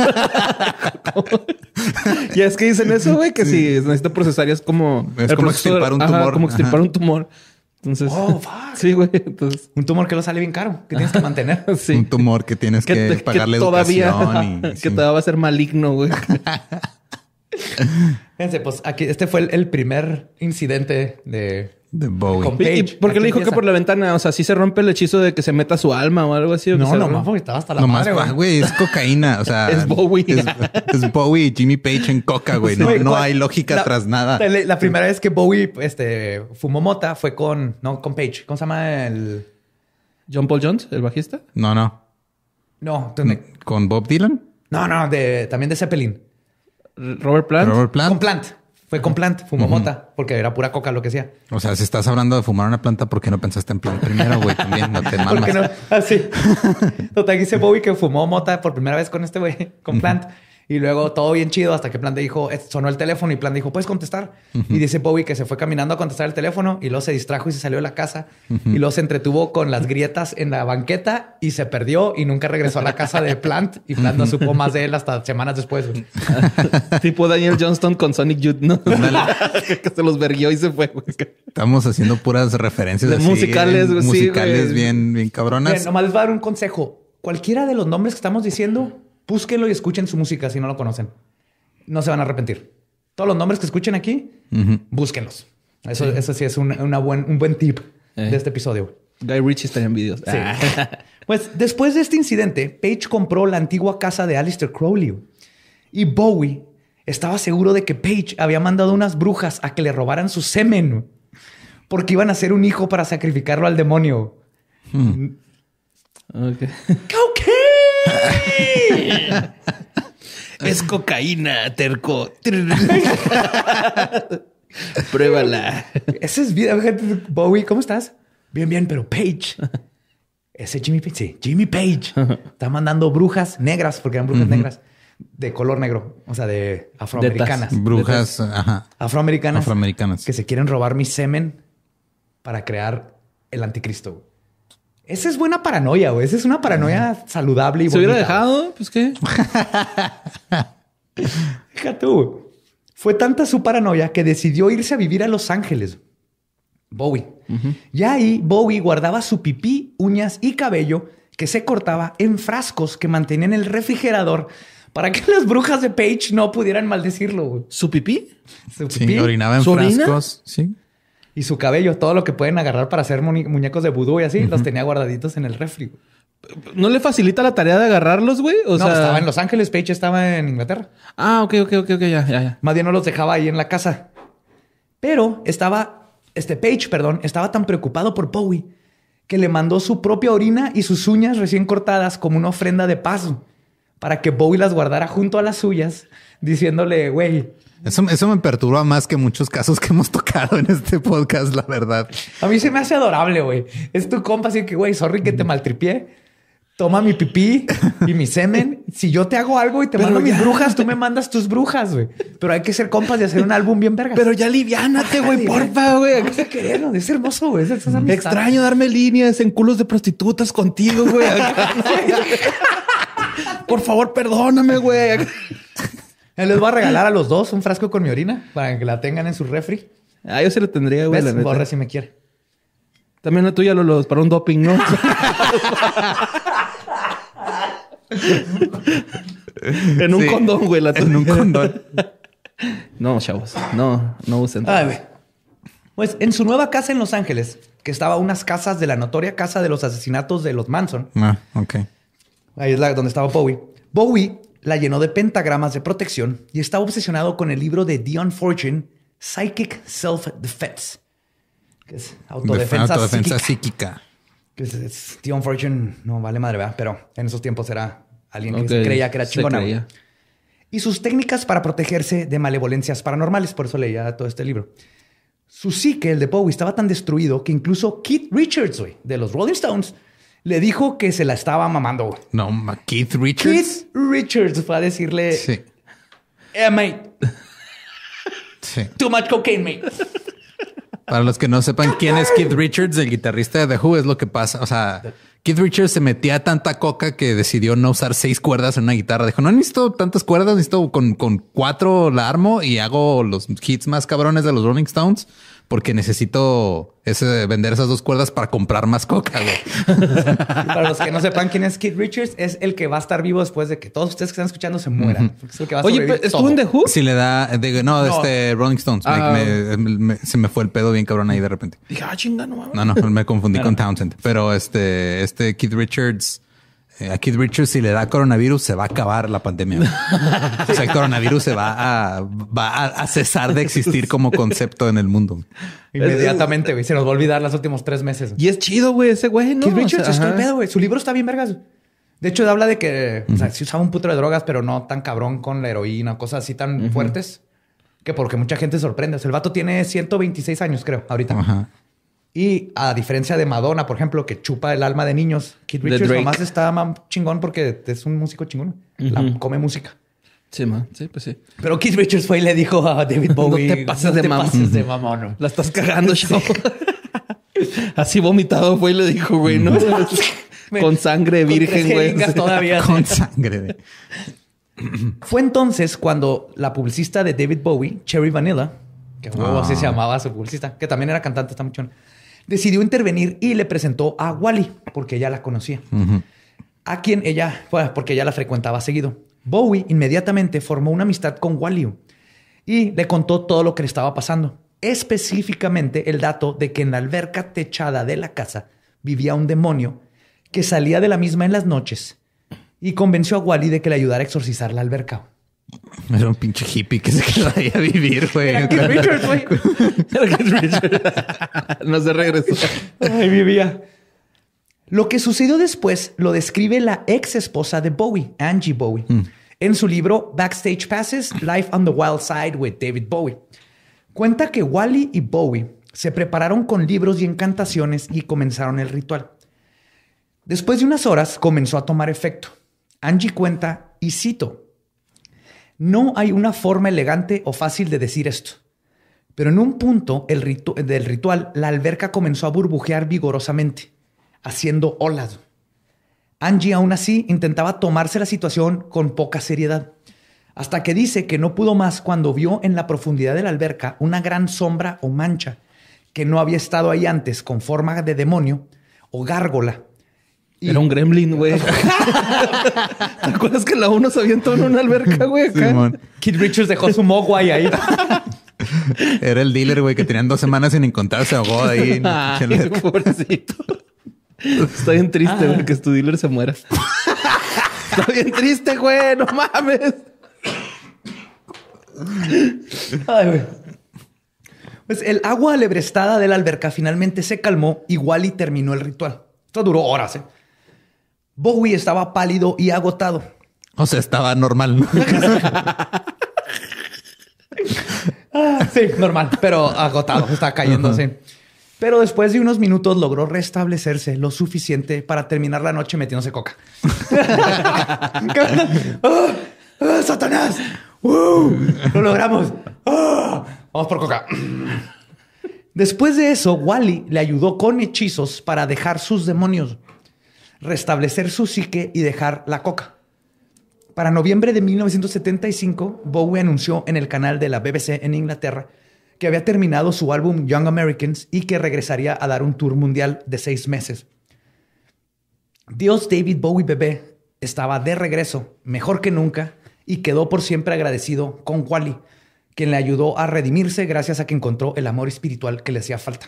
[LAUGHS] y es que dicen eso, güey, que si necesito por cesárea es como. Es extirpar un tumor. un tumor. Entonces, oh, [LAUGHS] fuck. sí, güey. Entonces, un tumor que lo sale bien caro, que tienes que mantener. [LAUGHS] sí. Un tumor que tienes que, pagarle todavía, educación [LAUGHS] que todavía va a ser maligno, güey. Fíjense, pues aquí este fue el primer incidente de de Bowie. por qué le dijo que por la ventana? O sea, si se rompe el hechizo de que se meta su alma o algo así. ¿o no, nomás porque estaba hasta la no madre, güey. Es cocaína. O [LAUGHS] sea, es Bowie. Es, Bowie y Jimmy Page en coca, güey. No, no, hay lógica tras nada. La primera vez que Bowie este, fumó mota fue con, no, con Page. ¿Cómo se llama el? John Paul Jones, el bajista. No, no. No, ¿Con Bob Dylan? No, no, de, también de Zeppelin. Robert Plant. Robert Plant. Con Plant. Fue con plant, fumó mota, porque era pura coca lo que hacía. O sea, si estás hablando de fumar una planta, ¿por qué no pensaste en plant primero, güey? También no te [LAUGHS] mamas. no? Así. Ah, [LAUGHS] Total, dice Bobby que fumó mota por primera vez con este güey, con plant. Y luego todo bien chido hasta que Plant dijo, sonó el teléfono y Plant dijo, ¿puedes contestar? Y dice Bobby que se fue caminando a contestar el teléfono y luego se distrajo y se salió de la casa y luego se entretuvo con las grietas en la banqueta y se perdió y nunca regresó a la casa de Plant y Plant no supo más de él hasta semanas después. [LAUGHS] tipo Daniel Johnston con Sonic Youth, ¿no? [LAUGHS] que se los verguió y se fue. Estamos haciendo puras referencias de musicales, musicales bien, bien cabronas. nomás les voy a dar un consejo. Cualquiera de los nombres que estamos diciendo Búsquenlo y escuchen su música si no lo conocen. No se van a arrepentir. Todos los nombres que escuchen aquí, búsquenlos. Eso, sí. eso sí es un, una buen, un buen tip de eh. este episodio. Guy Ritchie estaría en videos. Ah. [LAUGHS] pues después de este incidente, Page compró la antigua casa de Alistair Crowley y Bowie estaba seguro de que Page había mandado unas brujas a que le robaran su semen porque iban a ser un hijo para sacrificarlo al demonio. Hmm. Mm es cocaína, terco. [LAUGHS] Pruébala. Ese es Bowie, ¿cómo estás? Bien, bien, pero Page. Ese Jimmy Page, sí, Jimmy Page está mandando brujas negras, porque eran brujas negras de color negro, o sea, de afroamericanas. brujas, Afroamericanas. Afroamericanas. Que se quieren robar mi semen para crear el anticristo. Esa es buena paranoia, güey. Esa es una paranoia saludable y ¿Se hubiera dejado? Pues qué. [LAUGHS] tú. Fue tanta su paranoia que decidió irse a vivir a Los Ángeles. Bowie. Y ahí Bowie guardaba su pipí, uñas y cabello que se cortaba en frascos que mantenía en el refrigerador para que [LAUGHS] las brujas de Page no pudieran maldecirlo. ¿Su pipí? orinaba en frascos. Sí y su cabello, todo lo que pueden agarrar para hacer muñecos de vudú y así, los tenía guardaditos en el refri. ¿No le facilita la tarea de agarrarlos, güey? no, estaba en Los Ángeles, Page estaba en Inglaterra. Ah, ok, ok, ok, ok, ya, ya, ya. Más bien no los dejaba ahí en la casa. Pero estaba, este Page, perdón, estaba tan preocupado por Bowie que le mandó su propia orina y sus uñas recién cortadas como una ofrenda de paso para que Bowie las guardara junto a las suyas, diciéndole, güey, eso, me perturba más que muchos casos que hemos [LAUGHS] tocado en este podcast, la verdad. A mí se me hace adorable, güey. Es tu compa, así que, güey, sorry que te maltripié. Toma mi pipí y mi semen. Si yo te hago algo y te mando mis brujas, tú me mandas tus brujas, güey. Pero hay que ser compas y hacer un álbum bien verga. Pero ya liviánate, güey, porfa, güey. Es hermoso, güey. Es extraño darme líneas en culos de prostitutas contigo, güey. [LAUGHS] Por favor, perdóname, güey. Eh, les voy a regalar a los dos un frasco con mi orina para que la tengan en su refri. Ah, yo se lo tendría, güey. ¿Ves? si me quiere. También la tuya, Lolo, para un doping, ¿no? [LAUGHS] en un condón, güey. La en un condón. [LAUGHS] no, chavos. No, no usen. Pues en su nueva casa en Los Ángeles, que estaba unas casas de la notoria casa de los asesinatos de los Manson. Ah, ok. Ahí es donde estaba Bowie. Bowie la llenó de pentagramas de protección y estaba obsesionado con el libro de Dion Fortune, Psychic Self-Defense, que es autodefensa, psíquica. Dion Fortune, no vale madre, Pero en esos tiempos era alguien que creía que era chingona. Y sus técnicas para protegerse de malevolencias paranormales, por eso leía todo este libro. Su psique, el de Bowie, estaba tan destruido que incluso Keith Richards, de los Rolling Stones, le dijo que se la estaba mamando. No, Keith Richards. Keith Richards fue a decirle. Sí. Eh, mate. Too much cocaine, mate. Para los que no sepan quién es Keith Richards, el guitarrista de The Who, es lo que pasa. O sea, Keith Richards se metía tanta coca que decidió no usar seis cuerdas en una guitarra. Dijo, no visto tantas cuerdas, necesito con, con cuatro la armo y hago los hits más cabrones de los Rolling Stones porque necesito ese, vender esas dos cuerdas para comprar más coca. [LAUGHS] para los que no sepan quién es Kid Richards, es el que va a estar vivo después de que todos ustedes que están escuchando se mueran. Oye, es el que va a Oye, The Who? Si le da, no, este Rolling Stones. Ah. me, se me fue el pedo bien cabrón ahí de repente. Dije, ah, chinga, no, no, no, me confundí con Townsend. Pero este, este Kid Richards eh, a Kid Richards si le da coronavirus se va a acabar la pandemia. o sea, el coronavirus se va a, cesar de existir como concepto en el mundo. Inmediatamente, güey. Se nos va a olvidar los últimos tres meses. Y es chido, güey, ese güey, ¿no? Keith Richards o pedo, güey. Su libro está bien vergas. De hecho, habla de que o sea, sí usaba un puto de drogas, pero no tan cabrón con la heroína, cosas así tan fuertes. Que porque mucha gente sorprende. O sea, el vato tiene 126 años, creo, ahorita. Ajá. Y a diferencia de Madonna, por ejemplo, que chupa el alma de niños, Kid Richards nomás está chingón porque es un músico chingón. La come música. Sí, man. Sí, pues sí. Pero Kid Richards fue y le dijo a David [LAUGHS] Bowie... no te pases de mamón. No. La estás cagando, yo. [LAUGHS] [LAUGHS] Así vomitado fue y le dijo, güey, ¿no? Con sangre virgen, güey. todavía. Con sangre. [CLEARS THROAT] fue entonces cuando la publicista de David Bowie, Cherry Vanilla... Que así ah. se llamaba su publicista. Que también era cantante, está muy decidió intervenir y le presentó a Wally, porque ella la conocía, a quien ella, bueno, porque ella la frecuentaba seguido. Bowie inmediatamente formó una amistad con Wally y le contó todo lo que le estaba pasando, específicamente el dato de que en la alberca techada de la casa vivía un demonio que salía de la misma en las noches y convenció a Wally de que le ayudara a exorcizar la alberca. Era un pinche hippie que se [LAUGHS] quedó a vivir, güey. no se regresó. vivía. Lo que sucedió después lo describe la ex esposa de Bowie, Angie Bowie, mm. en su libro Backstage Passes: Life on the Wild Side with David Bowie. Cuenta que Wally y Bowie se prepararon con libros y encantaciones y comenzaron el ritual. Después de unas horas comenzó a tomar efecto. Angie cuenta, y cito, no hay una forma elegante o fácil de decir esto. Pero en un punto del ritual, la alberca comenzó a burbujear vigorosamente, haciendo olas. Angie aún así intentaba tomarse la situación con poca seriedad, hasta que dice que no pudo más cuando vio en la profundidad de la alberca una gran sombra o mancha que no había estado ahí antes con forma de demonio o gárgola y... Era un gremlin, güey. [LAUGHS] ¿Te acuerdas que la 1 se avientó en una alberca, güey? Kid Richards dejó su mogwai ahí. [LAUGHS] Era el dealer, güey, que tenían dos semanas sin encontrarse, ahogó ahí. Ah, [LAUGHS] pobrecito. Está bien triste, ah. güey, que que tu dealer se muera. Está bien triste, güey. No mames. Ay, güey. Pues el agua alebrestada de la alberca finalmente se calmó igual y terminó el ritual. Esto duró horas, ¿eh? Bowie estaba pálido y agotado. O sea, estaba normal. Ah, sí, normal, pero agotado, estaba cayéndose. Pero después de unos minutos logró restablecerse lo suficiente para terminar la noche metiéndose coca. ¡Oh, [LAUGHS] satanás uh, ¡Lo logramos! Vamos por coca. Después de eso, Wally le ayudó con hechizos para dejar sus demonios restablecer su psique y dejar la coca. Para noviembre de 1975, Bowie anunció en el canal de la BBC en Inglaterra que había terminado su álbum Young Americans y que regresaría a dar un tour mundial de seis meses. Dios David Bowie bebé estaba de regreso, mejor que nunca, y quedó por siempre agradecido con Wally, quien le ayudó a redimirse gracias a que encontró el amor espiritual que le hacía falta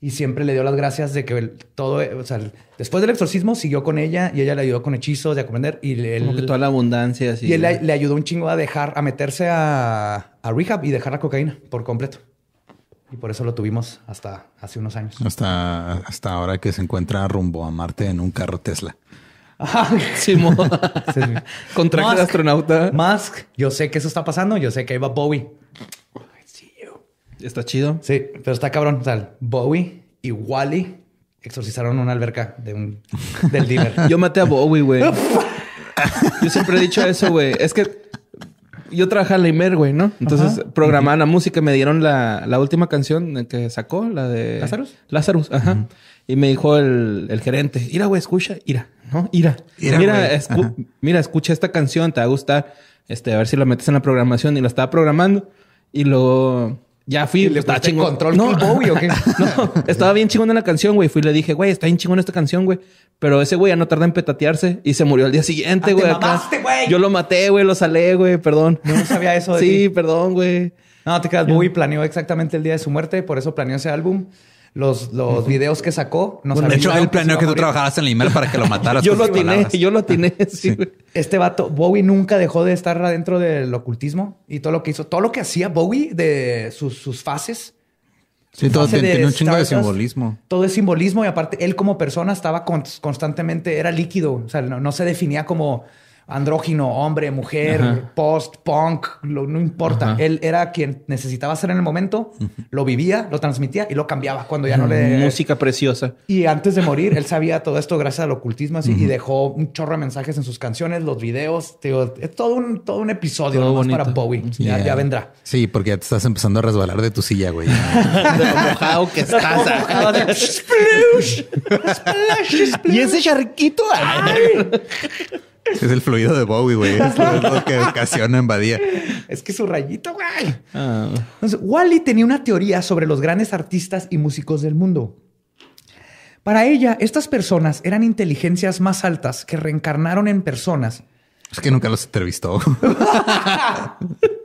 y siempre le dio las gracias de que todo, o sea, después del exorcismo siguió con ella y ella le ayudó con hechizos de aprender y le, Como que toda la abundancia. y él le, ayudó un chingo a dejar, a meterse a, rehab y dejar la cocaína por completo. Y por eso lo tuvimos hasta hace unos años. Hasta, hasta ahora que se encuentra rumbo a Marte en un carro Tesla. [LAUGHS] sí. contra el astronauta. Musk. Yo sé que eso está pasando. Yo sé que ahí va Bowie. Está chido. Sí, pero está cabrón. O Bowie y Wally exorcizaron una alberca de un, del Diver. [LAUGHS] Yo maté a Bowie, güey. [LAUGHS] yo siempre he dicho eso, güey. Es que yo trabajaba en Imer, güey, ¿no? Entonces programaba la música. y Me dieron la, última canción que sacó, la de... ¿Lazarus? Lazarus, ajá. Y me dijo el, el gerente, ira güey, escucha, ira, ¿no? Ira. mira, escucha esta canción, te va a gustar. Este, a ver si la metes en la programación. Y la estaba programando. Y luego ya fui, le pues, estaba en control no, Bowie o qué? [LAUGHS] estaba bien chingón en la canción, güey. Fui y le dije, güey, está bien chingón esta canción, güey. Pero ese güey ya no tarda en petatearse y se murió al día siguiente, ah, güey. Ah, Yo lo maté, güey, lo salé, güey, perdón. no sabía eso de Sí, perdón, güey. No, te quedas, Bowie planeó exactamente el día de su muerte, por eso planeó ese álbum los, los videos que sacó. no bueno, de hecho, él planeó que, tú trabajaras en el email para que lo mataras. [LAUGHS] yo, lo atiné, yo lo atiné, Este vato, Bowie nunca dejó de estar adentro del ocultismo y todo lo que hizo, todo lo que hacía Bowie de sus, fases. Sí, todo tiene un chingo de simbolismo. Todo es simbolismo y aparte él como persona estaba constantemente, era líquido, o sea, no se definía como andrógino, hombre, mujer, post, punk, no importa. Él era quien necesitaba ser en el momento, lo vivía, lo transmitía y lo cambiaba cuando ya no le... Música preciosa. Y antes de morir, él sabía todo esto gracias al ocultismo así, y dejó un chorro de mensajes en sus canciones, los videos. es todo un, todo un episodio para Bowie. Ya, vendrá. Sí, porque ya te estás empezando a resbalar de tu silla, güey. [LAUGHS] de lo mojado que estás. ¡Splush! splash. Y ese charquito. Es el fluido de Bowie, güey. Es lo que ocasiona en Badía. Es que su rayito, güey. Ah. Entonces, Wally tenía una teoría sobre los grandes artistas y músicos del mundo. Para ella, estas personas eran inteligencias más altas que reencarnaron en personas. Es que nunca los entrevistó. [LAUGHS]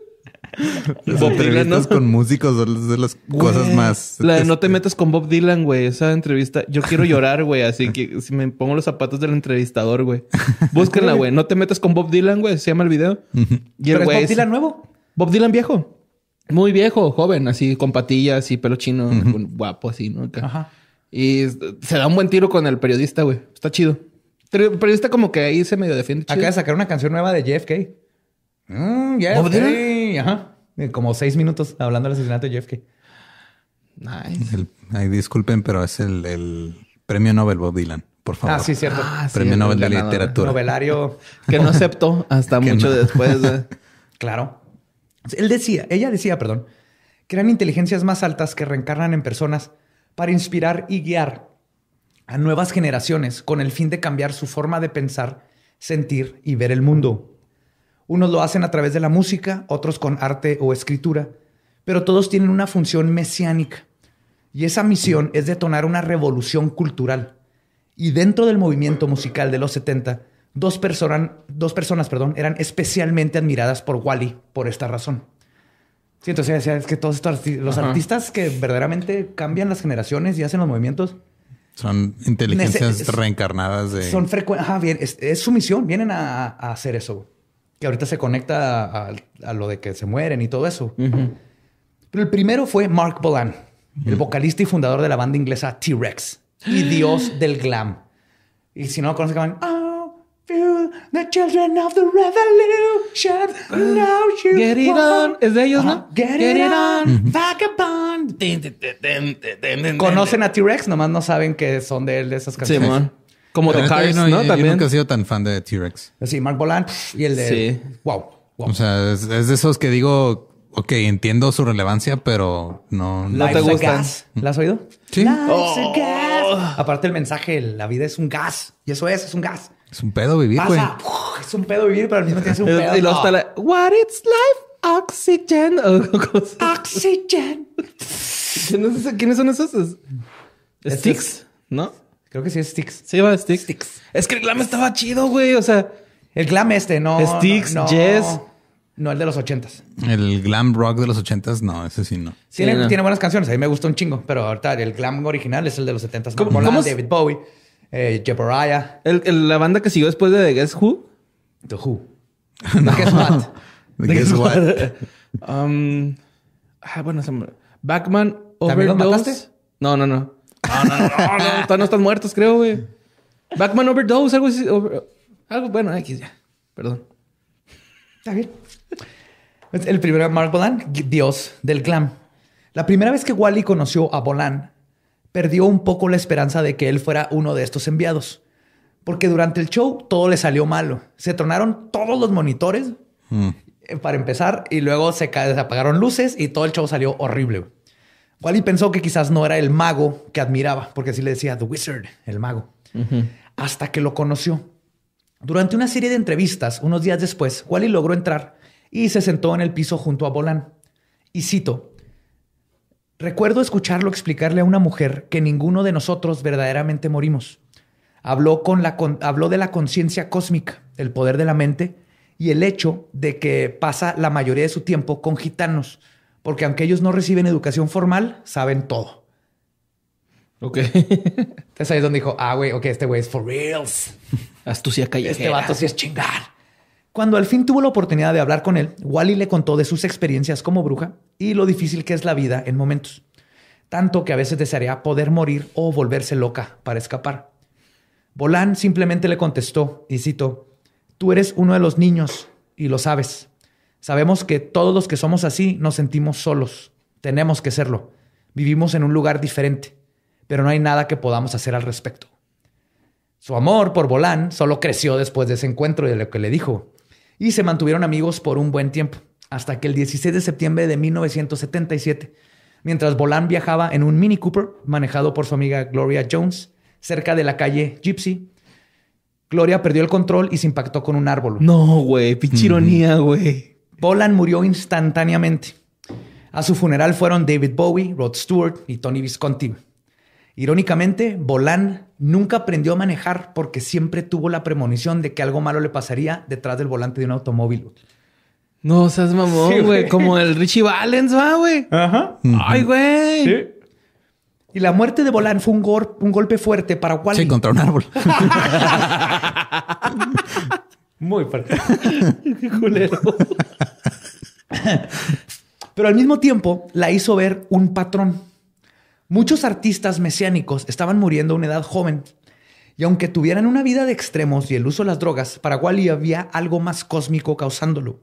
Los [LAUGHS] con músicos de las cosas más. La de no te este, metas con Bob Dylan, güey. Esa entrevista. Yo quiero llorar, güey. Así que si me pongo los zapatos del entrevistador, güey. [LAUGHS] Búsquenla, güey. No te metas con Bob Dylan, güey. Se llama el video. y el es Bob Dylan nuevo? Bob Dylan viejo. Muy viejo, joven, así, con patillas y pelo chino, guapo, así, ¿no? Ajá. Y se da un buen tiro con el periodista, güey. Está chido. El periodista como que ahí se medio defiende. Chido. Acaba de sacar una canción nueva de JFK. Mm, Bob Dylan como seis minutos hablando del asesinato de Jeff disculpen, pero es el, premio Nobel Bob Dylan por favor. Ah, sí, cierto. Ah, premio Nobel de Literatura. Novelario. que no aceptó hasta mucho después. [LAUGHS] claro. Él decía, ella decía, perdón, que eran inteligencias más altas que reencarnan en personas para inspirar y guiar a nuevas generaciones con el fin de cambiar su forma de pensar, sentir y ver el mundo. Unos lo hacen a través de la música, otros con arte o escritura, pero todos tienen una función mesiánica. Y esa misión es detonar una revolución cultural. Y dentro del movimiento musical de los 70, dos, personas, dos personas perdón, eran especialmente admiradas por Wally por esta razón. Sí, entonces es que todos estos los artistas que verdaderamente cambian las generaciones y hacen los movimientos. Son inteligencias reencarnadas de... Son frecuentes. es, su misión, vienen a, a hacer eso que ahorita se conecta a, lo de que se mueren y todo eso. Pero el primero fue Mark Bolan, el vocalista y fundador de la banda inglesa T-Rex y [GASPS] dios del glam. Y si no lo conocen, van, oh, feel the children of the revolution. get it on. Es de ellos, ¿no? Get, it, on. Vagabond. Conocen a T-Rex, nomás no saben que son de él de esas canciones. man. Como de Cars, ¿no? Yo También. nunca he sido tan fan de T-Rex. Sí, Mark Bolan y el de... Wow, O sea, es, de esos que digo, ok, entiendo su relevancia, pero no. ¿No te gusta? ¿La has oído? Sí. Oh. Gas. Aparte, el mensaje, la vida es un gas. Y eso es, es un gas. Es un pedo vivir, güey. Es un pedo vivir, pero al mismo tiempo es un pedo. Y luego está la. What is life? Oxygen. [LAUGHS] Oxygen. ¿Quiénes son esos? Este Sticks, ¿no? Creo que sí es Sticks. Sí, va Sticks. Sticks. Es que el glam estaba chido, güey. O sea, el glam este, no. Sticks, no, no, el de los ochentas. El glam rock de los ochentas, no, ese sí no. Sí, tiene, buenas canciones. A mí me gusta un chingo, pero ahorita el glam original es el de los setentas. ¿Cómo, Como David Bowie, eh, la banda que siguió después de The Guess Who. The Who. [LAUGHS] The Guess What. The, Guess, What. [LAUGHS] Um, ah, bueno, Backman Overdose. ¿También los mataste? No, no, no. No, no, no, no, están muertos, creo, güey. Backman Overdose, algo así. bueno, X ya. Perdón. Está bien. El primer Mark Bolan, dios del glam. La primera vez que Wally conoció a Bolan, perdió un poco la esperanza de que él fuera uno de estos enviados. Porque durante el show todo le salió malo. Se tronaron todos los monitores hmm. eh, para empezar y luego se, se apagaron luces y todo el show salió horrible. Wally pensó que quizás no era el mago que admiraba, porque así le decía The Wizard, el mago, hasta que lo conoció. Durante una serie de entrevistas, unos días después, Wally logró entrar y se sentó en el piso junto a Bolan. Y cito, recuerdo escucharlo explicarle a una mujer que ninguno de nosotros verdaderamente morimos. Habló, con la, habló de la conciencia cósmica, el poder de la mente y el hecho de que pasa la mayoría de su tiempo con gitanos, porque aunque ellos no reciben educación formal, saben todo. Ok. Entonces ahí es donde dijo, ah, güey, ok, este güey es for reals. Astucia este callejera. Este vato sí es chingar. Cuando al fin tuvo la oportunidad de hablar con él, Wally le contó de sus experiencias como bruja y lo difícil que es la vida en momentos. Tanto que a veces desearía poder morir o volverse loca para escapar. Bolán simplemente le contestó, y cito, tú eres uno de los niños y lo sabes. Sabemos que todos los que somos así nos sentimos solos. Tenemos que serlo. Vivimos en un lugar diferente, pero no hay nada que podamos hacer al respecto. Su amor por Volán solo creció después de ese encuentro y de lo que le dijo, y se mantuvieron amigos por un buen tiempo, hasta que el 16 de septiembre de 1977, mientras Bolán viajaba en un Mini Cooper manejado por su amiga Gloria Jones cerca de la calle Gypsy, Gloria perdió el control y se impactó con un árbol. No, güey, pichironía, güey. Bolan murió instantáneamente. A su funeral fueron David Bowie, Rod Stewart y Tony Visconti. Irónicamente, Bolan nunca aprendió a manejar porque siempre tuvo la premonición de que algo malo le pasaría detrás del volante de un automóvil. No seas mamón, güey. Como el Richie Valens, va, güey. Ajá. Ay, güey. Sí. Y la muerte de Bolan fue un, golpe fuerte para cual... Se encontró un árbol. [LAUGHS] Muy [LAUGHS] Pero al mismo tiempo la hizo ver un patrón. Muchos artistas mesiánicos estaban muriendo a una edad joven. Y aunque tuvieran una vida de extremos y el uso de las drogas, para Wally había algo más cósmico causándolo.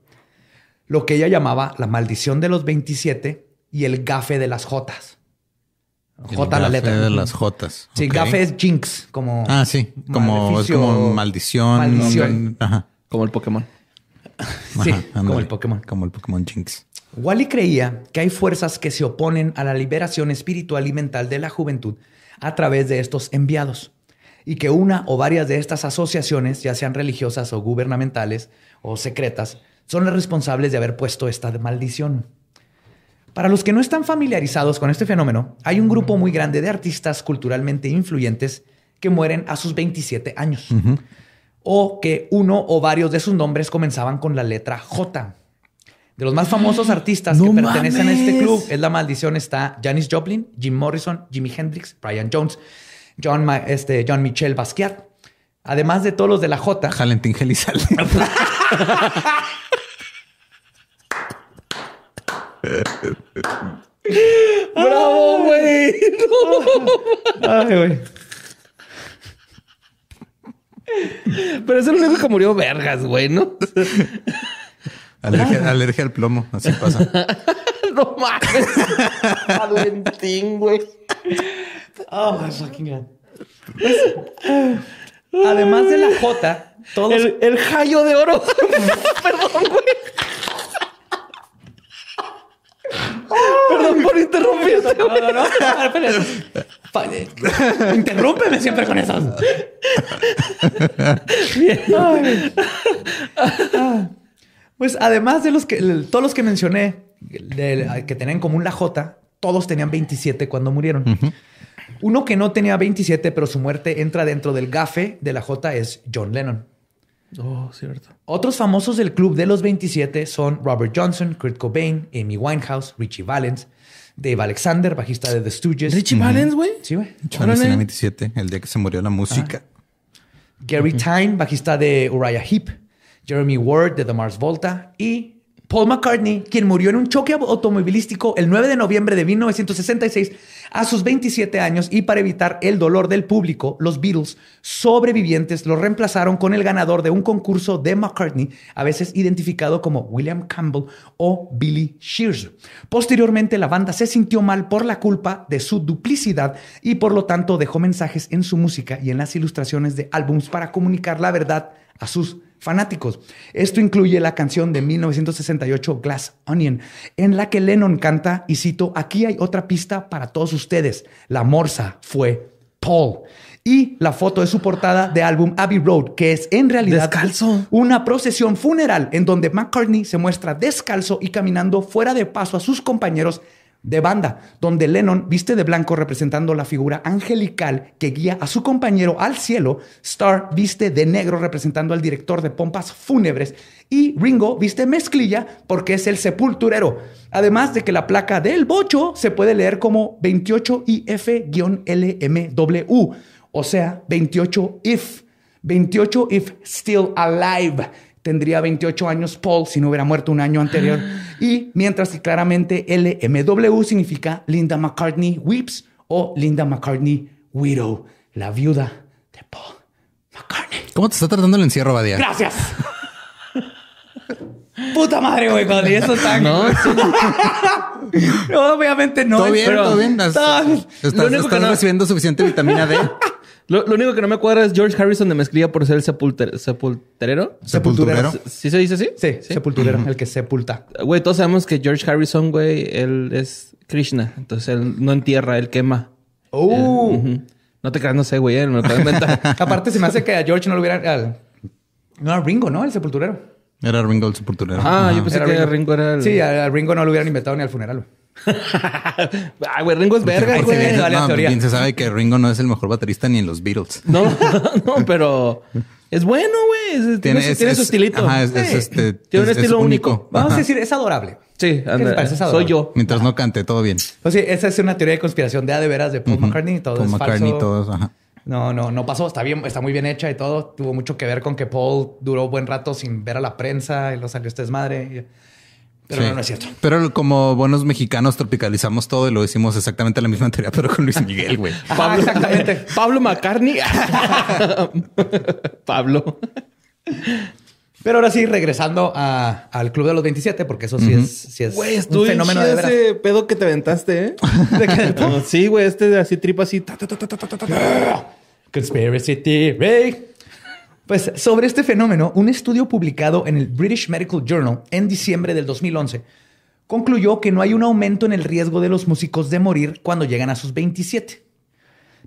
Lo que ella llamaba la maldición de los 27 y el gafe de las jotas. J la letra. de las Jotas. Sí, gafe es jinx, como. Ah, sí, como, es como maldición. Maldición. Ajá. Como el Pokémon. sí, como el Pokémon. Como el Pokémon Jinx. Wally creía que hay fuerzas que se oponen a la liberación espiritual y mental de la juventud a través de estos enviados y que una o varias de estas asociaciones, ya sean religiosas o gubernamentales o secretas, son las responsables de haber puesto esta maldición. Para los que no están familiarizados con este fenómeno, hay un grupo muy grande de artistas culturalmente influyentes que mueren a sus 27 años. O que uno o varios de sus nombres comenzaban con la letra J. De los más famosos artistas que pertenecen a este club, es la maldición, está Janis Joplin, Jim Morrison, Jimi Hendrix, Brian Jones, John, este, John Michel Basquiat. Además de todos los de la J. Jalentín Gelizal. [LAUGHS] ¡Bravo, güey! No. [LAUGHS] Ay, güey. Pero es el único que murió vergas, güey, ¿no? Alergia, al plomo, así pasa. [LAUGHS] no mames. Valentín, güey. Oh fucking god. Pues, además de la J, todos... el, el jayo de oro. [LAUGHS] Perdón, güey. [LAUGHS] Perdón por interrumpirte. No, no, no. Ah, eh, interrúmpeme siempre con eso. Pues además de los que, todos los que mencioné, que tenían en común la J, todos tenían 27 cuando murieron. Uno que no tenía 27, pero su muerte entra dentro del gafe de la J es John Lennon. Oh, cierto. Otros famosos del club de los 27 son Robert Johnson, Kurt Cobain, Amy Winehouse, Richie Valens, Dave Alexander, bajista de The Stooges. ¿Richie Valens, güey? Sí, güey. En el 27, el día que se murió la música. Gary Tyne, bajista de Uriah Heep, Jeremy Ward de The Mars Volta y Paul McCartney, quien murió en un choque automovilístico el 9 de noviembre de 1966 a sus 27 años y para evitar el dolor del público, los Beatles sobrevivientes lo reemplazaron con el ganador de un concurso de McCartney, a veces identificado como William Campbell o Billy Shears. Posteriormente, la banda se sintió mal por la culpa de su duplicidad y por lo tanto dejó mensajes en su música y en las ilustraciones de álbums para comunicar la verdad a sus fanáticos. Esto incluye la canción de 1968 Glass Onion, en la que Lennon canta, y cito, aquí hay otra pista para todos ustedes, la morsa fue Paul. Y la foto de su portada de álbum Abbey Road, que es en realidad una procesión funeral en donde McCartney se muestra descalzo y caminando fuera de paso a sus compañeros de banda, donde Lennon viste de blanco representando la figura angelical que guía a su compañero al cielo, Star viste de negro representando al director de pompas fúnebres y Ringo viste mezclilla porque es el sepulturero. Además de que la placa del bocho se puede leer como 28IF-LMW, o sea, 28 if, 28 if still alive tendría 28 años Paul si no hubiera muerto un año anterior. [GASPS] Y mientras que claramente LMW significa Linda McCartney Weeps o Linda McCartney Widow, la viuda de Paul McCartney. ¿Cómo te está tratando el encierro, Badia? Gracias. [LAUGHS] Puta madre, güey, Badia. eso está. No, [LAUGHS] no obviamente no. Todo bien, todo bien. Estás, no, estás, recibiendo suficiente vitamina D. [LAUGHS] Lo, único que no me cuadra es George Harrison de escribía por ser el sepulter, sepulterero. Sepulturero. ¿Sí se dice así? Sí, sepulturero, el que sepulta. Güey, todos sabemos que George Harrison, güey, él es Krishna. Entonces él no entierra, él quema. ¡Oh! No te creas, no sé, güey, eh, me lo [LAUGHS] Aparte, se me hace que a George no lo hubiera. no a Ringo, ¿no? El sepulturero. Era Ringo el sepulturero. Ah, yo pensé que Ringo. era el. Sí, a Ringo no lo hubieran inventado ni al funeral. [LAUGHS] Ay güey, Ringo es verga, güey. se sabe que Ringo no es el mejor baterista ni en los Beatles. No, [LAUGHS] no, pero es bueno, güey. Tiene, tiene su estilito. Este, tiene un estilo único. Vamos a decir, es adorable. Sí, soy yo. Mientras no cante, todo bien. O pues sí esa es una teoría de conspiración de a de veras de Paul McCartney y todo. es McCartney todos, No, no, no pasó. Está bien, está muy bien hecha y todo. Tuvo mucho que ver con que Paul duró buen rato sin ver a la prensa y lo salió este desmadre. Y... Pero no, no, es cierto. Pero como buenos mexicanos tropicalizamos todo y lo hicimos exactamente la misma teoría, pero con Luis Miguel, güey. Pablo, [LAUGHS] exactamente. Pablo McCartney. [LAUGHS] Pablo. Pero ahora sí, regresando a, al Club de los 27, porque eso sí es, sí es güey, un fenómeno de ese pedo que te aventaste, ¿eh? [LAUGHS] sí, güey, este de así tripa así. Conspiracy theory. Pues sobre este fenómeno, un estudio publicado en el British Medical Journal en diciembre del 2011 concluyó que no hay un aumento en el riesgo de los músicos de morir cuando llegan a sus 27.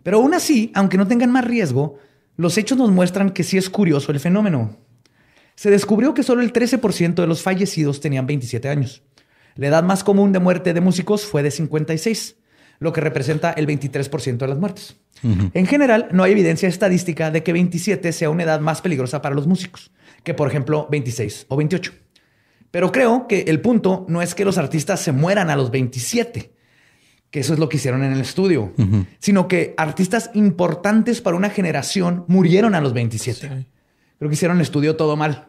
Pero aún así, aunque no tengan más riesgo, los hechos nos muestran que sí es curioso el fenómeno. Se descubrió que solo el 13% de los fallecidos tenían 27 años. La edad más común de muerte de músicos fue de 56 lo que representa el 23% de las muertes. En general, no hay evidencia estadística de que 27 sea una edad más peligrosa para los músicos que, por ejemplo, 26 o 28. Pero creo que el punto no es que los artistas se mueran a los 27, que eso es lo que hicieron en el estudio, sino que artistas importantes para una generación murieron a los 27. Creo que hicieron el estudio todo mal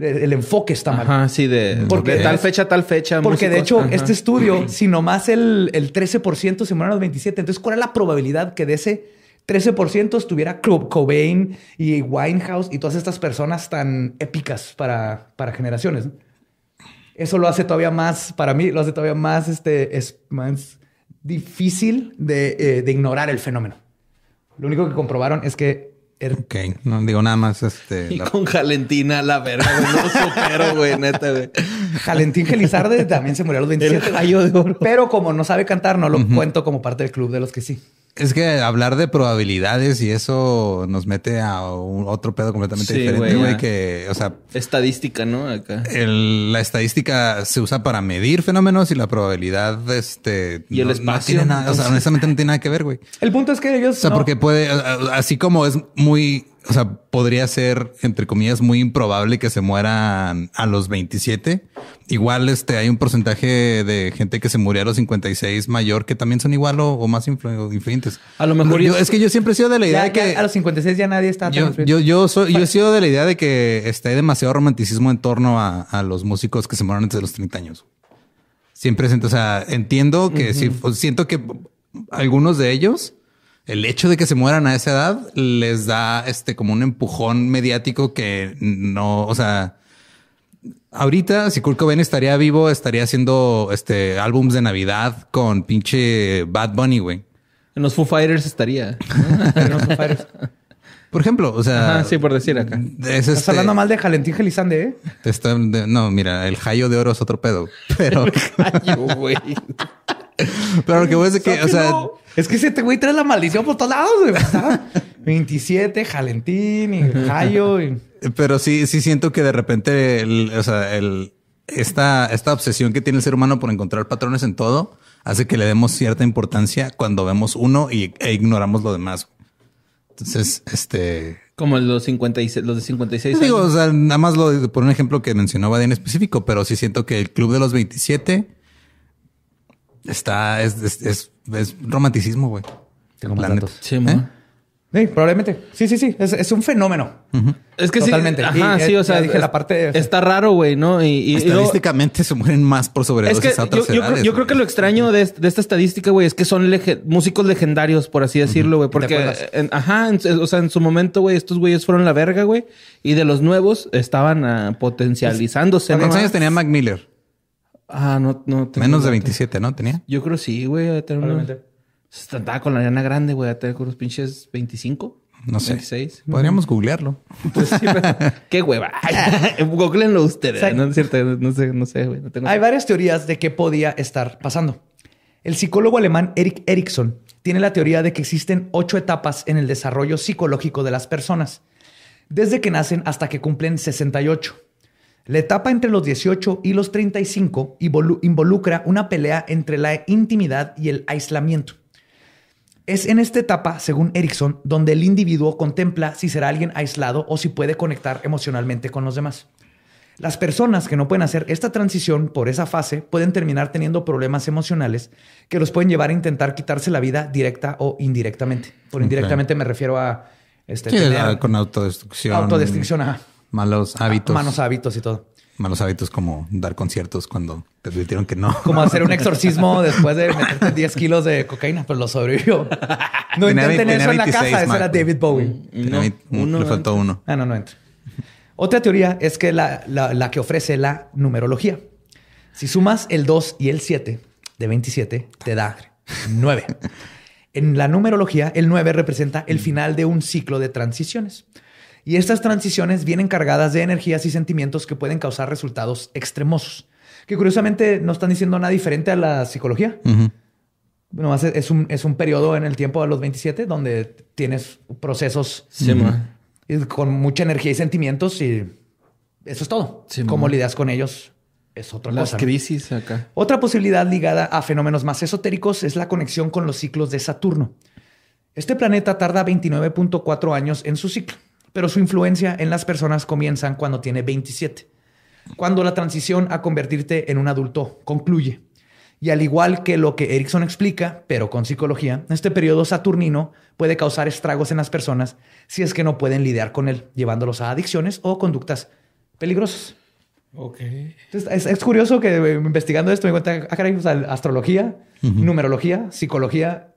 el enfoque está mal. Ajá, sí, de, porque, tal fecha, tal fecha. Porque de hecho, este estudio, si nomás el, 13% se mueren los 27, entonces, ¿cuál es la probabilidad que de ese 13% estuviera Cobain y Winehouse y todas estas personas tan épicas para, para generaciones? Eso lo hace todavía más, para mí, lo hace todavía más, este, es más difícil de eh, ignorar el fenómeno. Lo único que comprobaron es que Er-, ok, no digo nada más este. Y con Jalentina, la verdad, no supero, güey, neta, güey. Jalentín Gelizarde también se murió a los 27 años. de Pero como no sabe cantar, no lo cuento como parte del club de los que sí. Es que hablar de probabilidades y eso nos mete a otro pedo completamente diferente, güey. Que, o sea, estadística, ¿no? Acá la estadística se usa para medir fenómenos y la probabilidad, este, y el espacio. No tiene nada, o sea, honestamente no tiene nada que ver, güey. El punto es que ellos, o sea, porque puede, así como es muy, o sea, podría ser, entre comillas, muy improbable que se mueran a los 27. Igual este, hay un porcentaje de gente que se murió a los 56 mayor que también son igual o, más influyentes. A lo mejor... es que yo siempre he sido de la idea de que... A los 56 ya nadie está... Yo, yo, yo, soy, yo he sido de la idea de que está, hay demasiado romanticismo en torno a, los músicos que se mueren antes de los 30 años. Siempre siento, o sea, entiendo que siento que algunos de ellos el hecho de que se mueran a esa edad les da este como un empujón mediático que no, o sea, ahorita si Kurt Cobain estaría vivo, estaría haciendo este álbums de Navidad con pinche Bad Bunny, güey. En los Foo Fighters estaría. [LAUGHS] Por ejemplo, o sea. sí, por decir acá. Estás este, hablando mal de Jalentín Gelizande, ¿eh? no, mira, el Jayo de Oro es otro pedo. [LAUGHS] Pero. [LAUGHS] güey. pero lo que voy a que, o sea, es que ese güey trae la maldición por todos lados, güey. 27, [LAUGHS] Jalentín y Jayo. Pero sí, sí siento que de repente, o sea, esta, esta obsesión que tiene el ser humano por encontrar patrones en todo hace que le demos cierta importancia cuando vemos uno y, e ignoramos lo demás. Entonces, este... Como los 56, los de 56 Digo, o sea, nada más lo, por un ejemplo que mencionaba en específico, pero sí siento que el club de los 27 está, es es romanticismo, güey. Tengo ¿Eh? Sí, probablemente. Sí, sí, sí. Es, un fenómeno. Es que Totalmente. sí. Totalmente. sí, o eh, sea, dije, la parte. está raro, güey, ¿no? Y, estadísticamente se mueren más por sobredosis a yo, creo que lo extraño de, esta estadística, güey, es que son músicos legendarios, por así decirlo, güey. Porque, ajá, o sea, en su momento, güey, estos güeyes fueron la verga, güey. Y de los nuevos estaban ah, potencializándose. ¿Cuántos años tenía Mac Miller? Ah, no, no. Menos de 27, ¿no? ¿Tenía? Yo creo sí, güey. Probablemente. Estaba con la arena grande, güey. A tener unos pinches 25. No sé. 26. Podríamos googlearlo. Pues sí, pero, [LAUGHS] qué hueva. [LAUGHS] Googleenlo ustedes. no es cierto, no sé, no sé, güey. No tengo... Hay varias teorías de qué podía estar pasando. El psicólogo alemán Eric Erikson tiene la teoría de que existen ocho etapas en el desarrollo psicológico de las personas, desde que nacen hasta que cumplen 68. La etapa entre los 18 y los 35 involucra una pelea entre la intimidad y el aislamiento. Es en esta etapa, según Erickson, donde el individuo contempla si será alguien aislado o si puede conectar emocionalmente con los demás. Las personas que no pueden hacer esta transición por esa fase pueden terminar teniendo problemas emocionales que los pueden llevar a intentar quitarse la vida directa o indirectamente. Por indirectamente me refiero a... Este, con autodestrucción. Autodestrucción, malos ah, hábitos. malos hábitos y todo. Malos hábitos como dar conciertos cuando te advirtieron que no. Como hacer un [LAUGHS] exorcismo después de meterte 10 kilos de cocaína, pero pues lo sobrevivió. No intenten eso en la casa, esa era David Bowie. le faltó uno. Ah, no, no entra. Otra teoría es que la que ofrece la numerología. Si sumas el 2 y el 7 de 27, te da 9. [LAUGHS] En la numerología, el 9 representa el final de un ciclo de transiciones. Y estas transiciones vienen cargadas de energías y sentimientos que pueden causar resultados extremosos. Que curiosamente no están diciendo nada diferente a la psicología. es un, periodo en el tiempo de los 27 donde tienes procesos mm, con mucha energía y sentimientos y eso es todo. Cómo lidias con ellos es otra cosa. Las crisis acá. Otra posibilidad ligada a fenómenos más esotéricos es la conexión con los ciclos de Saturno. Este planeta tarda 29.4 años en su ciclo pero su influencia en las personas comienzan cuando tiene 27, cuando la transición a convertirte en un adulto concluye. Y al igual que lo que Erickson explica, pero con psicología, este periodo saturnino puede causar estragos en las personas si es que no pueden lidiar con él, llevándolos a adicciones o conductas peligrosas. Ok. Entonces, es, curioso que eh, investigando esto me cuenta, ah, astrología, numerología, psicología,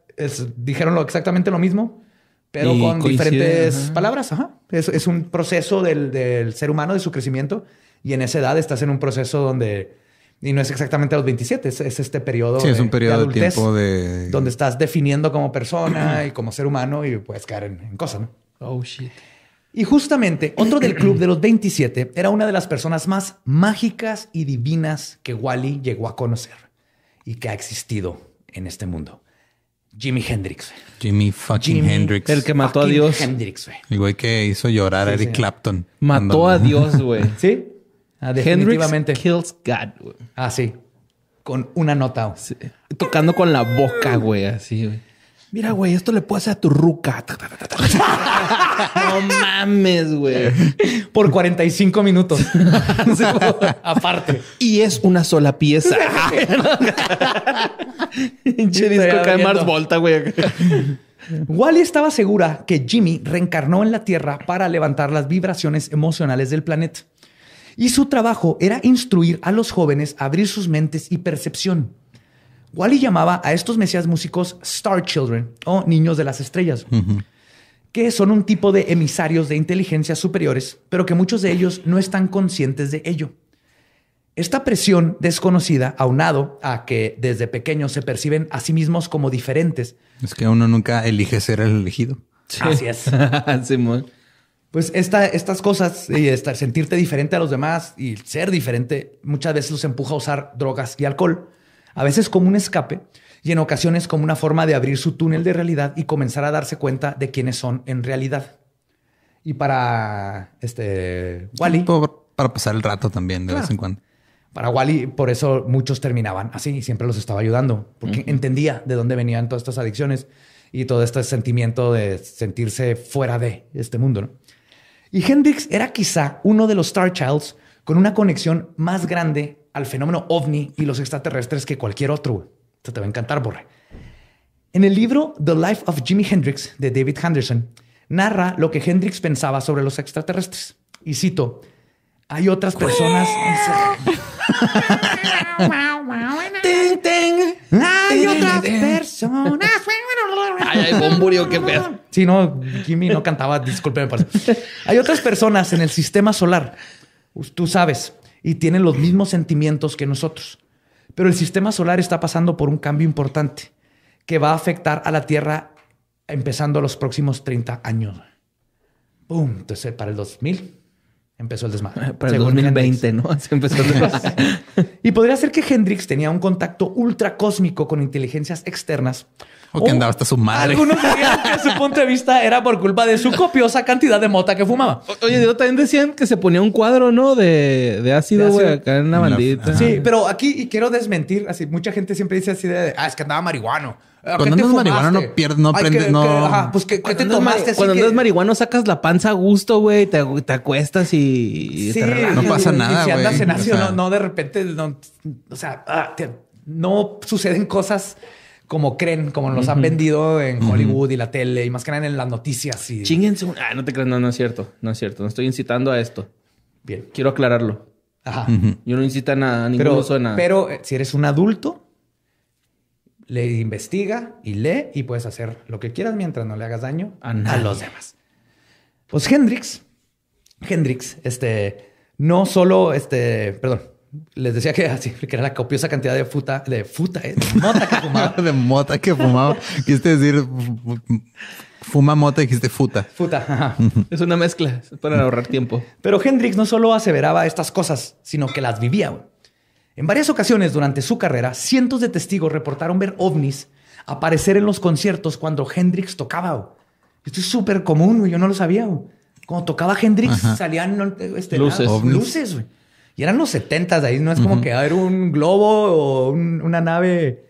dijeron exactamente lo mismo, pero con diferentes palabras. Es, un proceso del, ser humano, de su crecimiento. Y en esa edad estás en un proceso donde, y no es exactamente a los 27, es, este periodo. Sí, es un periodo de, tiempo Donde estás definiendo como persona [CLEARS THROAT] y como ser humano y puedes caer en, en cosas, ¿no? Oh shit. Y justamente otro del club de los 27 era una de las personas más mágicas y divinas que Wally llegó a conocer y que ha existido en este mundo. Jimi Hendrix. Jimi fucking Hendrix. El que mató a Dios. Hendrix, güey. El güey que hizo llorar a Eric Clapton. Mató a Dios, [LAUGHS] güey. ¿Sí? Ah, definitivamente. Hendrix kills God, güey. Ah, sí. Con una nota. Tocando con la boca, güey. Así, güey mira, güey, esto le puede hacer a tu ruca. [LAUGHS] no mames, güey. Por 45 minutos. [LAUGHS] Aparte. Y es una sola pieza. [LAUGHS] Pinche disco cae Mars Volta, güey. Wally estaba segura que Jimmy reencarnó en la Tierra para levantar las vibraciones emocionales del planeta. Y su trabajo era instruir a los jóvenes a abrir sus mentes y percepción. Wally llamaba a estos mesías músicos Star Children o niños de las estrellas, que son un tipo de emisarios de inteligencias superiores, pero que muchos de ellos no están conscientes de ello. Esta presión desconocida, aunado a que desde pequeños se perciben a sí mismos como diferentes. Es que uno nunca elige ser el elegido. Así es. [LAUGHS] Pues estas cosas y estar, sentirte diferente a los demás y ser diferente muchas veces los empuja a usar drogas y alcohol a veces como un escape y en ocasiones como una forma de abrir su túnel de realidad y comenzar a darse cuenta de quiénes son en realidad. Y para este Wally. Para pasar el rato también de vez en cuando. Para Wally, por eso muchos terminaban así y siempre los estaba ayudando, porque entendía de dónde venían todas estas adicciones y todo este sentimiento de sentirse fuera de este mundo. Y Hendrix era quizá uno de los Star Childs con una conexión más grande al fenómeno ovni y los extraterrestres que cualquier otro. Esto te va a encantar, Borre. En el libro The Life of Jimi Hendrix de David Henderson, narra lo que Hendrix pensaba sobre los extraterrestres. Y cito, hay otras personas... [LAUGHS] hay otras personas... Ay, ay, bomburio, qué pedo. Sí, no, no cantaba, discúlpeme. Hay otras personas en el sistema solar. Tú sabes, y tienen los mismos sentimientos que nosotros. Pero el sistema solar está pasando por un cambio importante que va a afectar a la Tierra empezando los próximos 30 años. ¡Bum! Entonces, eh, para el 2000 empezó el desmadre. [LAUGHS] Para el 2020, ¿no? [LAUGHS] empezó [LAUGHS] y podría ser que Hendrix tenía un contacto ultracósmico con inteligencias externas o que uh, andaba hasta su madre. Algunos dirían que su punto de vista era por culpa de su copiosa cantidad de mota que fumaba. oye, yo también decían que se ponía un cuadro, ¿no? De, de ácido, güey, acá en la bandita. Sí, pero aquí, y quiero desmentir, así, mucha gente siempre dice así de, ah, es que andaba marihuano. Cuando andas marihuana no pierdes, no aprendes, no. ajá, pues que, ¿qué te tomaste. Cuando andas marihuana marihuano sacas la panza a gusto, güey, te, te acuestas y, sí, no pasa nada, güey. Si andas en ácido, no, no, de repente, o sea, ah, no suceden cosas como creen, como nos han vendido en Hollywood y la tele y más que nada en las noticias. Y... Chinguense. Ah, no te creas, no, no es cierto. No es cierto. No estoy incitando a esto. Bien. Quiero aclararlo. Ajá. Yo no incito a nada, a ningún pero, nada. Pero eh, si eres un adulto, le investiga y lee y puedes hacer lo que quieras mientras no le hagas daño a, a los demás. Pues Hendrix, Hendrix, este, no solo, este, perdón, les decía que así, que era la copiosa cantidad de futa, de futa, eh, de mota que fumaba. [LAUGHS] de mota que fumaba. Quisiste decir fuma mota, dijiste futa. Futa. Ajá. es una mezcla para ahorrar tiempo. Pero Hendrix no solo aseveraba estas cosas, sino que las vivía. En varias ocasiones durante su carrera, cientos de testigos reportaron ver ovnis aparecer en los conciertos cuando Hendrix tocaba. Esto es súper común, yo no lo sabía. Cuando tocaba Hendrix salían este, luces. luces, y eran los 70 ahí, no es como que va a haber un globo o una nave.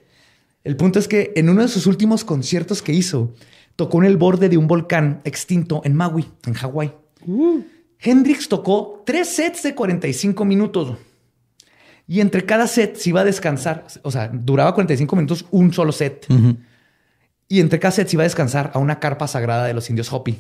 El punto es que en uno de sus últimos conciertos que hizo, tocó en el borde de un volcán extinto en Maui, en Hawái. Uh. Hendrix tocó tres sets de 45 minutos. Y entre cada set se iba a descansar. O sea, duraba 45 minutos un solo set. Y entre cada set se iba a descansar a una carpa sagrada de los indios Hopi.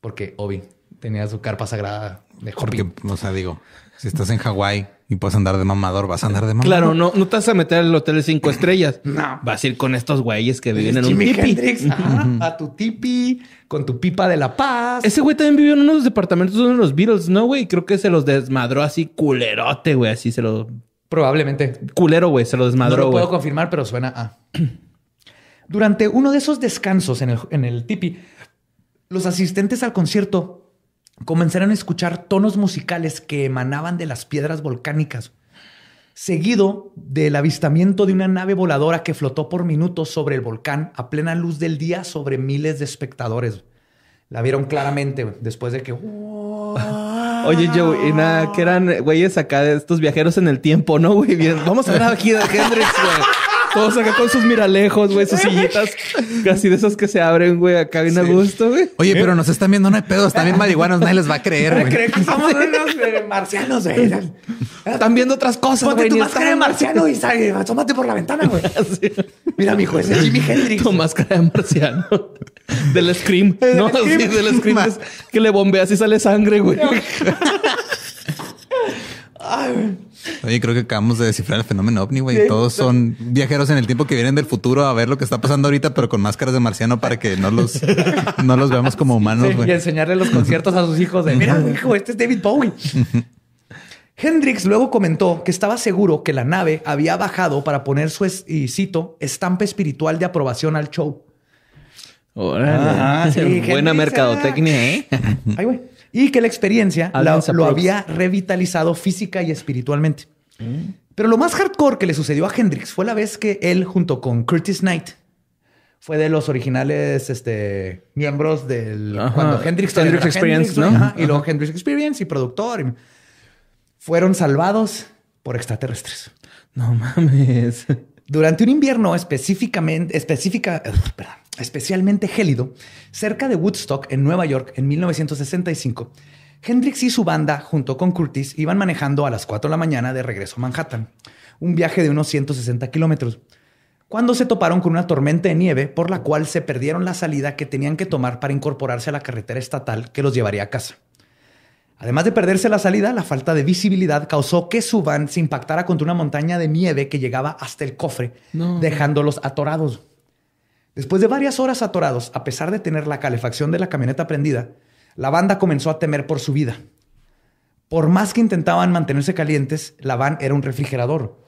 Porque Obi tenía su carpa sagrada de Hopi. o sea, digo, si estás en Hawái y puedes andar de mamador, vas a andar de mamador. Claro, no, no te vas a meter al hotel de cinco [CLEARS THROAT] estrellas. no. Vas a ir con estos güeyes que viven en un tipi. [LAUGHS] Ah, a tu tipi, con tu pipa de la paz. Ese güey también vivió en uno de los departamentos de los Beatles, ¿no, güey? Creo que se los desmadró así culerote, güey. Así se lo... Probablemente. Culero, güey. Se lo desmadró, No puedo confirmar, pero suena a... [CLEARS THROAT] Durante uno de esos descansos en el, en el tipi, los asistentes al concierto comenzaron a escuchar tonos musicales que emanaban de las piedras volcánicas, seguido del avistamiento de una nave voladora que flotó por minutos sobre el volcán a plena luz del día sobre miles de espectadores. La vieron claramente después de que... Oye, Joe, y nada, que eran güeyes acá de estos viajeros en el tiempo, ¿no, güey? vamos a ver de Hendrix, güey. Todos acá con sus miralejos, güey, sus sillitas casi de esas que se abren, güey, acá bien a gusto, güey. Oye, pero nos están viendo, no hay pedos, también marihuanos, nadie les va a creer, güey. Creen que somos unos eh, marcianos, güey. Están viendo otras cosas, Ponte güey. tu máscara de marciano y [LAUGHS] sale, asómate por la ventana, güey. [LAUGHS] Mira, mi juez, es Jimi Hendrix. Tu máscara de marciano. Del Scream, ¿no? Sí, del Scream que, es, que le bombeas y sale sangre, güey. [LAUGHS] Oye, creo que acabamos de descifrar el fenómeno ovni, güey. Todos son viajeros en el tiempo que vienen del futuro a ver lo que está pasando ahorita, pero con máscaras de marciano para que no los, [LAUGHS] los veamos como humanos, güey. y enseñarle los conciertos a sus hijos de, mira, hijo, este es David Bowie. [LAUGHS] Hendrix luego comentó que estaba seguro que la nave había bajado para poner su, cito, estampa espiritual de aprobación al show. buena ah. mercadotecnia, ¿eh? Ay, güey y que la experiencia lo había revitalizado física y espiritualmente. Mm. Pero lo más hardcore que le sucedió a Hendrix fue la vez que él, junto con Curtis Knight, fue de los originales este, miembros del cuando Hendrix, Hendrix Experience, y luego Hendrix Experience y productor. fueron salvados por extraterrestres. No mames. Durante un invierno específicamente, eh, especialmente gélido, cerca de Woodstock, en Nueva York, en 1965, Hendrix y su banda, junto con Curtis, iban manejando a las 4 de la mañana de regreso a Manhattan, un viaje de unos 160 kilómetros, cuando se toparon con una tormenta de nieve por la cual se perdieron la salida que tenían que tomar para incorporarse a la carretera estatal que los llevaría a casa. Además de perderse la salida, la falta de visibilidad causó que su van se impactara contra una montaña de nieve que llegaba hasta el cofre, dejándolos atorados. Después de varias horas atorados, a pesar de tener la calefacción de la camioneta prendida, la banda comenzó a temer por su vida. Por más que intentaban mantenerse calientes, la van era un refrigerador.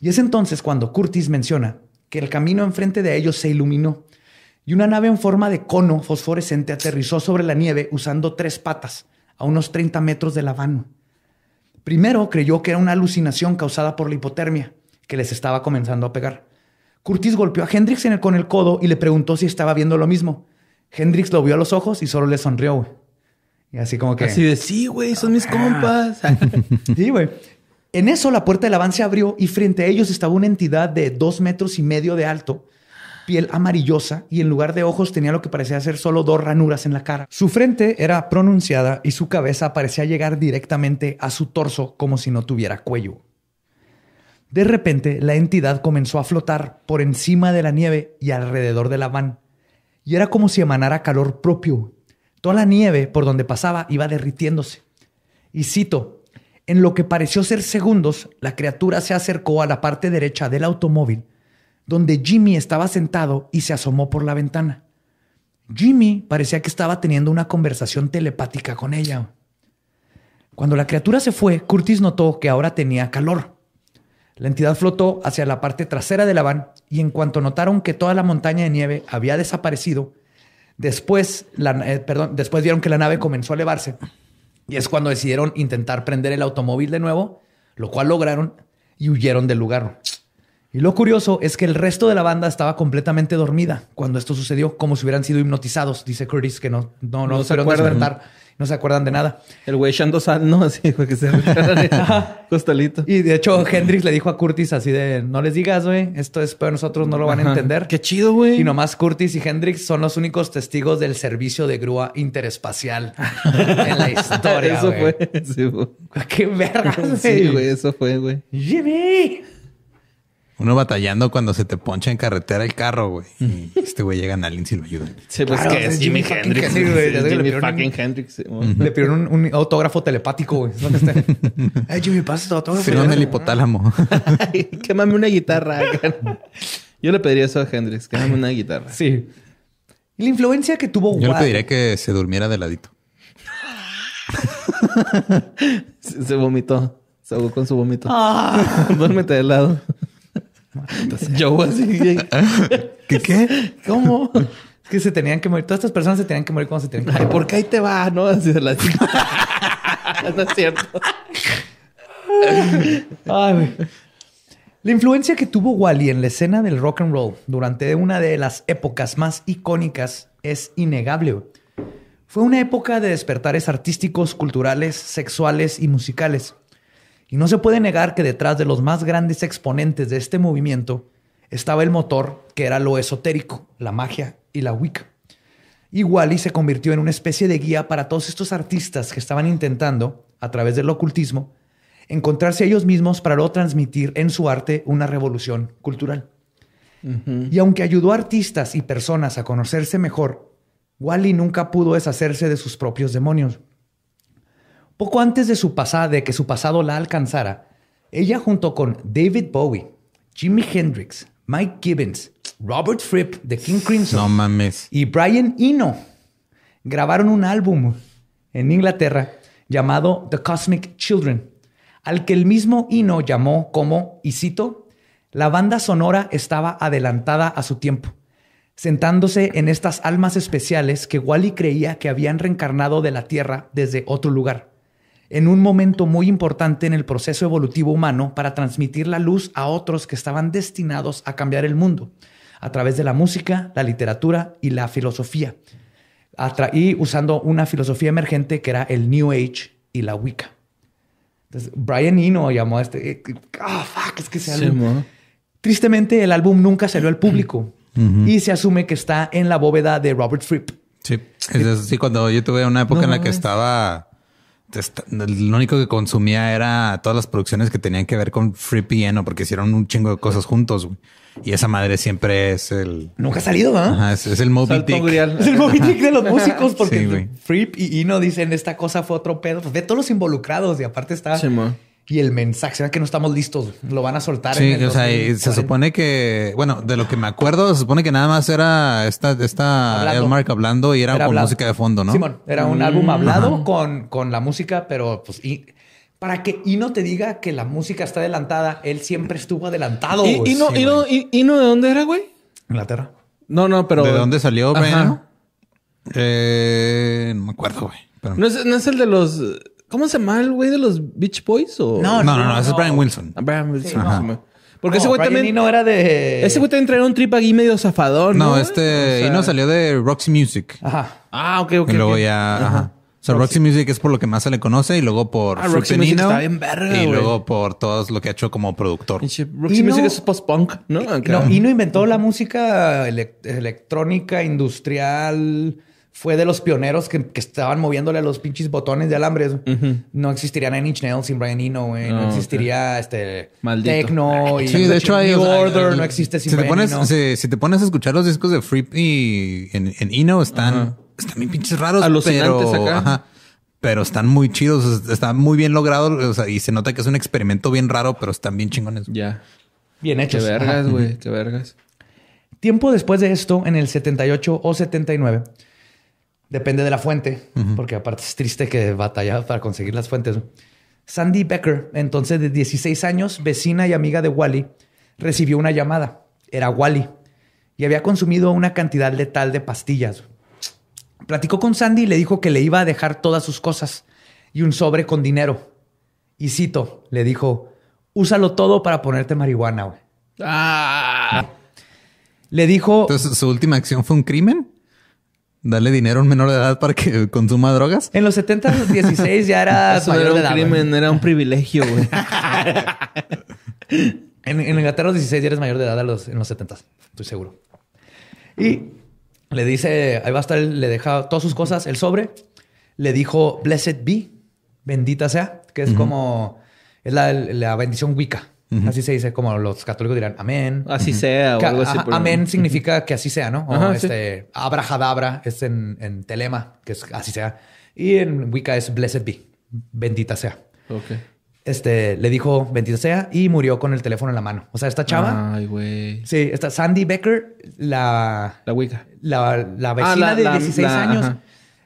Y es entonces cuando Curtis menciona que el camino enfrente de ellos se iluminó y una nave en forma de cono fosforescente aterrizó sobre la nieve usando tres patas a unos 30 metros de La Habana. Primero creyó que era una alucinación causada por la hipotermia, que les estaba comenzando a pegar. Curtis golpeó a Hendrix con el codo y le preguntó si estaba viendo lo mismo. Hendrix lo vio a los ojos y solo le sonrió, Y así como que... Así de, sí, güey, son mis ah. compas. [LAUGHS] sí, güey. En eso la puerta de La del se abrió y frente a ellos estaba una entidad de dos metros y medio de alto, piel amarillosa y en lugar de ojos tenía lo que parecía ser solo dos ranuras en la cara. Su frente era pronunciada y su cabeza parecía llegar directamente a su torso como si no tuviera cuello. De repente, la entidad comenzó a flotar por encima de la nieve y alrededor de la van, y era como si emanara calor propio. Toda la nieve por donde pasaba iba derritiéndose. Y cito, en lo que pareció ser segundos, la criatura se acercó a la parte derecha del automóvil donde Jimmy estaba sentado y se asomó por la ventana. Jimmy parecía que estaba teniendo una conversación telepática con ella. Cuando la criatura se fue, Curtis notó que ahora tenía calor. La entidad flotó hacia la parte trasera de la van y en cuanto notaron que toda la montaña de nieve había desaparecido, después, eh, perdón, después vieron que la nave comenzó a elevarse y es cuando decidieron intentar prender el automóvil de nuevo, lo cual lograron y huyeron del lugar. Y lo curioso es que el resto de la banda estaba completamente dormida cuando esto sucedió, como si hubieran sido hipnotizados, dice Curtis, que no, no, no, se acuerdan. De no se acuerdan de nada. El güey Shando no, así [LAUGHS] fue que se costalito. Y de hecho, Hendrix le dijo a Curtis así de, no les digas, güey, esto es, para nosotros no lo van a entender. Qué chido, güey. Y nomás Curtis y Hendrix son los únicos testigos del servicio de grúa interespacial [LAUGHS] en la historia, Eso fue. [LAUGHS] Qué verga, güey. Sí, güey, eso fue, güey. Jimmy. Uno batallando cuando se te poncha en carretera el carro, güey. Y este güey llega a alguien y lo ayudan. Sí, pues que es Jimi Hendrix. fucking Hendrix. Le pidieron un, autógrafo telepático, güey. ¿Dónde está? [LAUGHS] Jimmy, pasa tu autógrafo. el hipotálamo. Quémame una guitarra. [LAUGHS] Yo le pediría eso a Hendrix. Quémame una guitarra. Sí. Y La influencia que tuvo Yo le pediría que se durmiera de ladito. [LAUGHS] se vomitó. Se ahogó con su vómito. Ah. Duérmete de lado. Yo así. [LAUGHS] ¿Qué qué? cómo Es que se tenían que morir. Todas estas personas se tenían que morir cuando se tenían que morir. ¿Por qué ahí te va? No, así de la [LAUGHS] No es cierto. Ay, la influencia que tuvo Wally en la escena del rock and roll durante una de las épocas más icónicas es innegable. Fue una época de despertares artísticos, culturales, sexuales y musicales. Y no se puede negar que detrás de los más grandes exponentes de este movimiento estaba el motor que era lo esotérico, la magia y la Wicca. Y Wally se convirtió en una especie de guía para todos estos artistas que estaban intentando, a través del ocultismo, encontrarse a ellos mismos para no transmitir en su arte una revolución cultural. Y aunque ayudó a artistas y personas a conocerse mejor, Wally nunca pudo deshacerse de sus propios demonios. Poco antes de, su pasada, de que su pasado la alcanzara, ella junto con David Bowie, Jimi Hendrix, Mike Gibbons, Robert Fripp de King Crimson y Brian Eno grabaron un álbum en Inglaterra llamado The Cosmic Children, al que el mismo Eno llamó como, y cito, la banda sonora estaba adelantada a su tiempo, sentándose en estas almas especiales que Wally creía que habían reencarnado de la Tierra desde otro lugar en un momento muy importante en el proceso evolutivo humano para transmitir la luz a otros que estaban destinados a cambiar el mundo a través de la música, la literatura y la filosofía. y usando una filosofía emergente que era el New Age y la Wicca. Entonces, Brian Eno llamó a este. Eh, ah, fuck, es que se Tristemente, el álbum nunca salió al público [CLEARS THROAT] y se asume que está en la bóveda de Robert Fripp. Sí, es así, cuando yo tuve una época en la que estaba lo único que consumía era todas las producciones que tenían que ver con Free Piano, porque hicieron un chingo de cosas juntos. Y esa madre siempre es el. Nunca ha salido, es, el Moby Es el Moby de los músicos, porque sí, y no dicen esta cosa fue otro pedo. Pues de todos los involucrados, y aparte está y el mensaje. ¿Será que no estamos listos? Lo van a soltar. en el o sea, y se supone que, bueno, de lo que me acuerdo, se supone que nada más era esta, esta hablando. hablando y era, con música de fondo, ¿no? Simón, era un mm, álbum hablado con, la música, pero pues, y, para que Ino te diga que la música está adelantada, él siempre estuvo adelantado. ¿Y, no no y no de dónde era, güey? Inglaterra. No, no, pero. ¿De dónde salió, güey? Eh, no me acuerdo, güey. ¿No es el de los ¿Cómo se llama el güey de los Beach Boys? O? No, no, no, ese es Brian Wilson. Ah, Brian Wilson. Porque ese güey también. era de. Ese güey también traía un trip aquí medio zafador. No, ¿no? este. O salió de Roxy Music. Ajá. Ah, ok, ok. Y luego ya. Ajá. O sea, Roxy. Music es por lo que más se le conoce y luego por ah, Roxy Music está bien y luego por todo lo que ha hecho como productor. Roxy Music es post-punk, ¿no? No, no inventó la música electrónica, industrial, fue de los pioneros que, estaban moviéndole los pinches botones de alambres. No existiría Nine Inch Nails sin Brian Eno, güey. No, existiría este Maldito. Tecno y sí, de hecho, hay, no existe sin si Brian te pones, Si, te pones a escuchar los discos de Free en, en Eno, están, están bien pinches raros. pero, acá. pero están muy chidos, están muy bien logrado. O sea, y se nota que es un experimento bien raro, pero están bien chingones. Ya. Bien hechos. Qué vergas, güey. Qué vergas. Tiempo después de esto, en el 78 o 79 Depende de la fuente, porque aparte es triste que batalla para conseguir las fuentes. Sandy Becker, entonces de 16 años, vecina y amiga de Wally, recibió una llamada. Era Wally y había consumido una cantidad letal de pastillas. Platicó con Sandy y le dijo que le iba a dejar todas sus cosas y un sobre con dinero. Y cito, le dijo, úsalo todo para ponerte marihuana. Ah. Le dijo... Entonces, ¿su última acción fue un crimen? darle dinero a un menor de edad para que [LAUGHS] consuma drogas. En los 70, los 16 ya era. [LAUGHS] un crimen, era un privilegio, [LAUGHS] en, en, Inglaterra, los 16 ya eres mayor de edad los, en los 70, estoy seguro. Y le dice, ahí va a estar, le deja todas sus cosas, el sobre. Le dijo, Blessed be, bendita sea, que es como. Es la bendición Wicca. Así se dice, como los católicos dirán amén. Así sea, o Amén significa que así sea, ¿no? este, es en, en, telema, que es así sea. Y en Wicca es blessed be, bendita sea. Este, le dijo bendita sea y murió con el teléfono en la mano. O sea, esta chava. Ay, güey. Sí, esta Sandy Becker, la. La Wicca. La, la ah, vecina de 16 años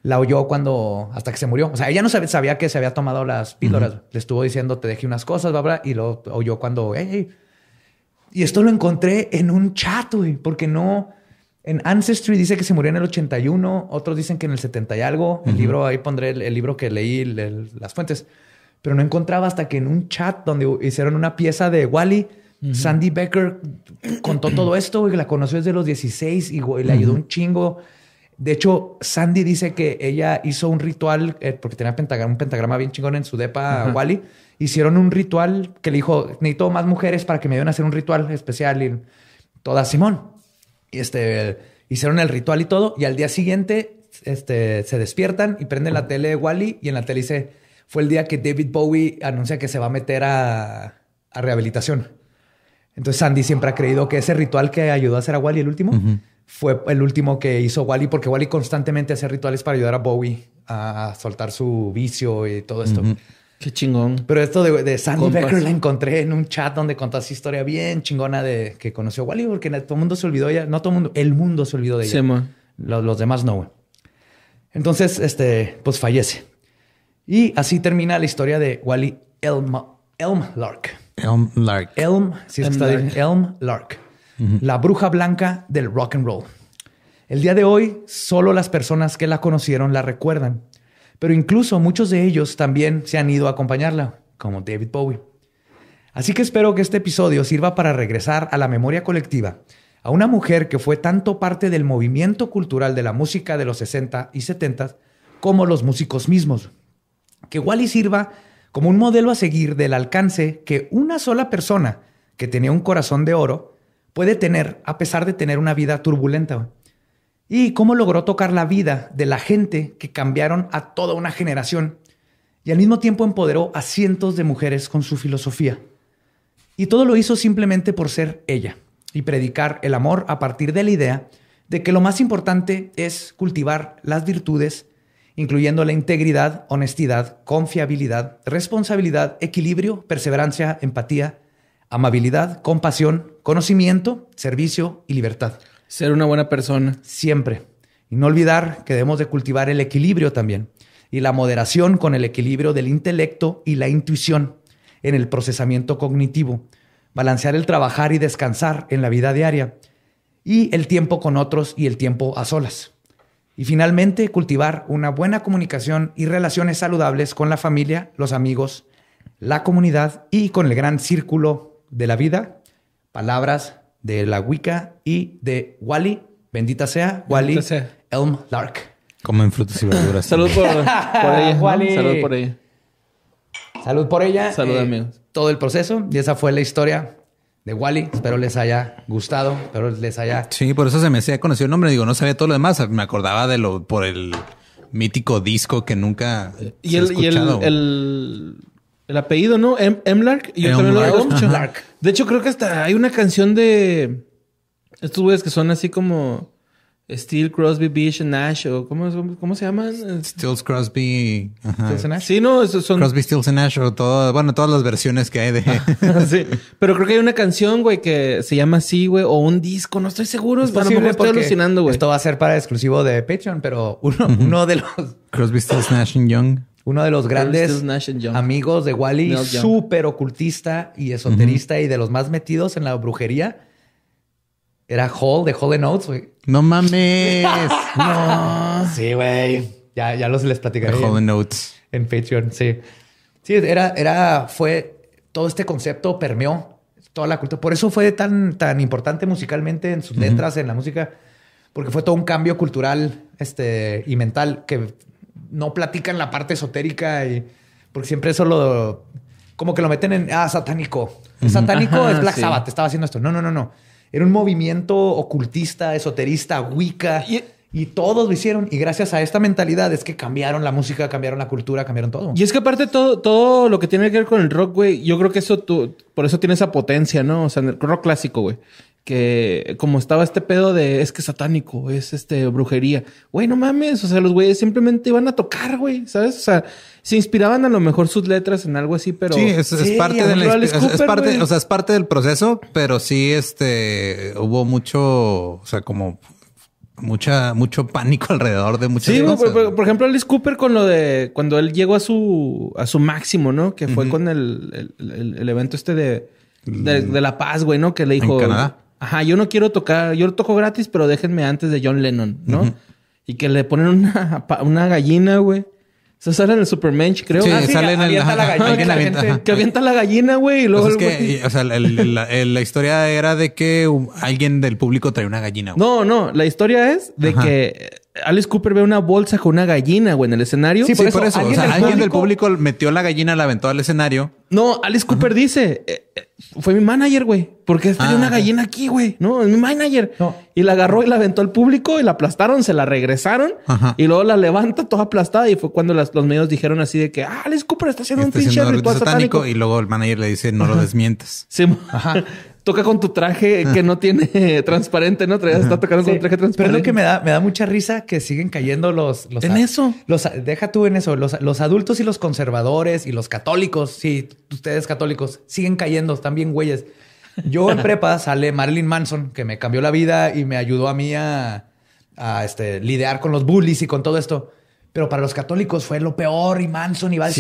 la oyó cuando hasta que se murió. O sea, ella no sabía, sabía que se había tomado las píldoras. Le estuvo diciendo, te dejé unas cosas, bla, bla, y lo oyó cuando, hey, Y esto lo encontré en un chat, güey, porque no. En Ancestry dice que se murió en el 81, otros dicen que en el 70 y algo. El libro, ahí pondré el, libro que leí, las fuentes. Pero no encontraba hasta que en un chat donde hicieron una pieza de Wally, Sandy Becker contó todo esto, güey, la conoció desde los 16 y le ayudó un chingo de hecho, Sandy dice que ella hizo un ritual, eh, porque tenía pentagrama, un pentagrama bien chingón en su depa, Wally. Hicieron un ritual que le dijo, necesito más mujeres para que me ayuden a hacer un ritual especial. Y toda Simón. Y este, hicieron el ritual y todo. Y al día siguiente este, se despiertan y prenden la tele de Wally. Y en la tele dice, fue el día que David Bowie anuncia que se va a meter a, rehabilitación. Entonces Sandy siempre ha creído que ese ritual que ayudó a hacer a Wally el último fue el último que hizo Wally, porque Wally constantemente hace rituales para ayudar a Bowie a soltar su vicio y todo esto. Qué chingón. Pero esto de, Sandy Becker la encontré en un chat donde contó su historia bien chingona de que conoció a Wally, porque todo el mundo se olvidó de ella. No todo el mundo, el mundo se olvidó de ella. los, demás no. Entonces, este, pues fallece. Y así termina la historia de Wally Elm, Lark. Elm Lark. Elm, sí, está Lark. Elm Lark la bruja blanca del rock and roll. El día de hoy, solo las personas que la conocieron la recuerdan, pero incluso muchos de ellos también se han ido a acompañarla, como David Bowie. Así que espero que este episodio sirva para regresar a la memoria colectiva a una mujer que fue tanto parte del movimiento cultural de la música de los 60 y 70 como los músicos mismos. Que Wally sirva como un modelo a seguir del alcance que una sola persona que tenía un corazón de oro puede tener a pesar de tener una vida turbulenta. Y cómo logró tocar la vida de la gente que cambiaron a toda una generación y al mismo tiempo empoderó a cientos de mujeres con su filosofía. Y todo lo hizo simplemente por ser ella y predicar el amor a partir de la idea de que lo más importante es cultivar las virtudes, incluyendo la integridad, honestidad, confiabilidad, responsabilidad, equilibrio, perseverancia, empatía, amabilidad, compasión, conocimiento, servicio y libertad. Ser una buena persona. Siempre. Y no olvidar que debemos de cultivar el equilibrio también y la moderación con el equilibrio del intelecto y la intuición en el procesamiento cognitivo, balancear el trabajar y descansar en la vida diaria y el tiempo con otros y el tiempo a solas. Y finalmente, cultivar una buena comunicación y relaciones saludables con la familia, los amigos, la comunidad y con el gran círculo de la vida, palabras de la Wicca y de Wally. Bendita sea, Wally Elm Lark. Comen frutas y verduras. [LAUGHS] Salud por, ella. Salud por ella. Salud por eh, ella. amigos. Todo el proceso. Y esa fue la historia de Wally. Espero les haya gustado. Espero les haya. Sí, por eso se me hacía conocido el nombre. Digo, no sabía todo lo demás. Me acordaba de lo por el mítico disco que nunca. Y, el, el apellido, ¿no? Em, Emlark. Y yo también lo hago mucho. De hecho, creo que hasta hay una canción de estos güeyes que son así como Steel, Crosby, Beach, Nash, o ¿cómo, se llaman? Steel, Crosby. Steel, Nash. Sí, no, son. Crosby, Steel, Nash, o todo, bueno, todas las versiones que hay de. [LAUGHS] sí. Pero creo que hay una canción, güey, que se llama así, güey, o un disco, no estoy seguro. como estoy alucinando, güey. Esto va a ser para exclusivo de Patreon, pero uno, uno de los. Crosby, Stills, Nash and Young uno de los este grandes amigos de Wally, súper ocultista y esoterista y de los más metidos en la brujería. Era Hall de Hall notes No mames. [LAUGHS] no. Sí, güey. Ya, los les platicaré. Hall Notes En Patreon, sí. Sí, era, era, fue todo este concepto permeó toda la cultura. Por eso fue tan, tan importante musicalmente en sus letras, en la música, porque fue todo un cambio cultural este, y mental que no platican la parte esotérica y porque siempre eso lo como que lo meten en ah, satánico. satánico es Black Sabbath, estaba haciendo esto. No, no, no, no. Era un movimiento ocultista, esoterista, wicca. E- y, todos lo hicieron. Y gracias a esta mentalidad es que cambiaron la música, cambiaron la cultura, cambiaron todo. Y es que aparte todo, todo lo que tiene que ver con el rock, güey, yo creo que eso tú, por eso tiene esa potencia, ¿no? O sea, el rock clásico, güey que como estaba este pedo de es que es satánico, es este brujería. Güey, no mames, o sea, los güeyes simplemente iban a tocar, güey, ¿sabes? O sea, se inspiraban a lo mejor sus letras en algo así, pero Sí, es, es parte es, parte, o sea, es parte del proceso, pero sí este hubo mucho, o sea, como mucha mucho pánico [LAUGHS] alrededor de muchas sí, cosas. Por, por, ejemplo, Alice Cooper con lo de cuando él llegó a su a su máximo, ¿no? Que fue con el, el, el, evento este de, de, de La Paz, güey, ¿no? Que le dijo... ¿En Canadá? ajá, yo no quiero tocar, yo lo toco gratis, pero déjenme antes de John Lennon, ¿no? Y que le ponen una, una gallina, güey. Eso sale en el Supermanch, creo. Ah, sale en La que, la avienta la gallina, güey. Y pues luego... o sea, el, la, historia era de que alguien del público trae una gallina. Güey. No, no. La historia es de que Alex Cooper ve una bolsa con una gallina, güey, en el escenario. Sí, por, eso, o sea, alguien público... del público metió la gallina, la aventó al escenario. No, Alex Cooper dice, eh, eh, fue mi manager, güey, porque tenía una ah. gallina aquí, güey, no, es mi manager. Y la agarró y la aventó al público y la aplastaron, se la regresaron y luego la levanta toda aplastada y fue cuando los medios dijeron así de que, ah, Alex Cooper está haciendo un pinche ritual satánico. Y luego el manager le dice, no lo desmientes. Sí. Ajá. [LAUGHS] toca con tu traje que no tiene [LAUGHS] transparente, ¿no? está tocando con un traje transparente. Pero es lo que me da, me da mucha risa que siguen cayendo los... los en eso. Los, deja tú en eso. Los, los, adultos y los conservadores y los católicos, sí, ustedes católicos, siguen cayendo, están bien güeyes. Yo en prepa sale Marilyn Manson, que me cambió la vida y me ayudó a mí a, este, lidiar con los bullies y con todo esto. Pero para los católicos fue lo peor y Manson iba a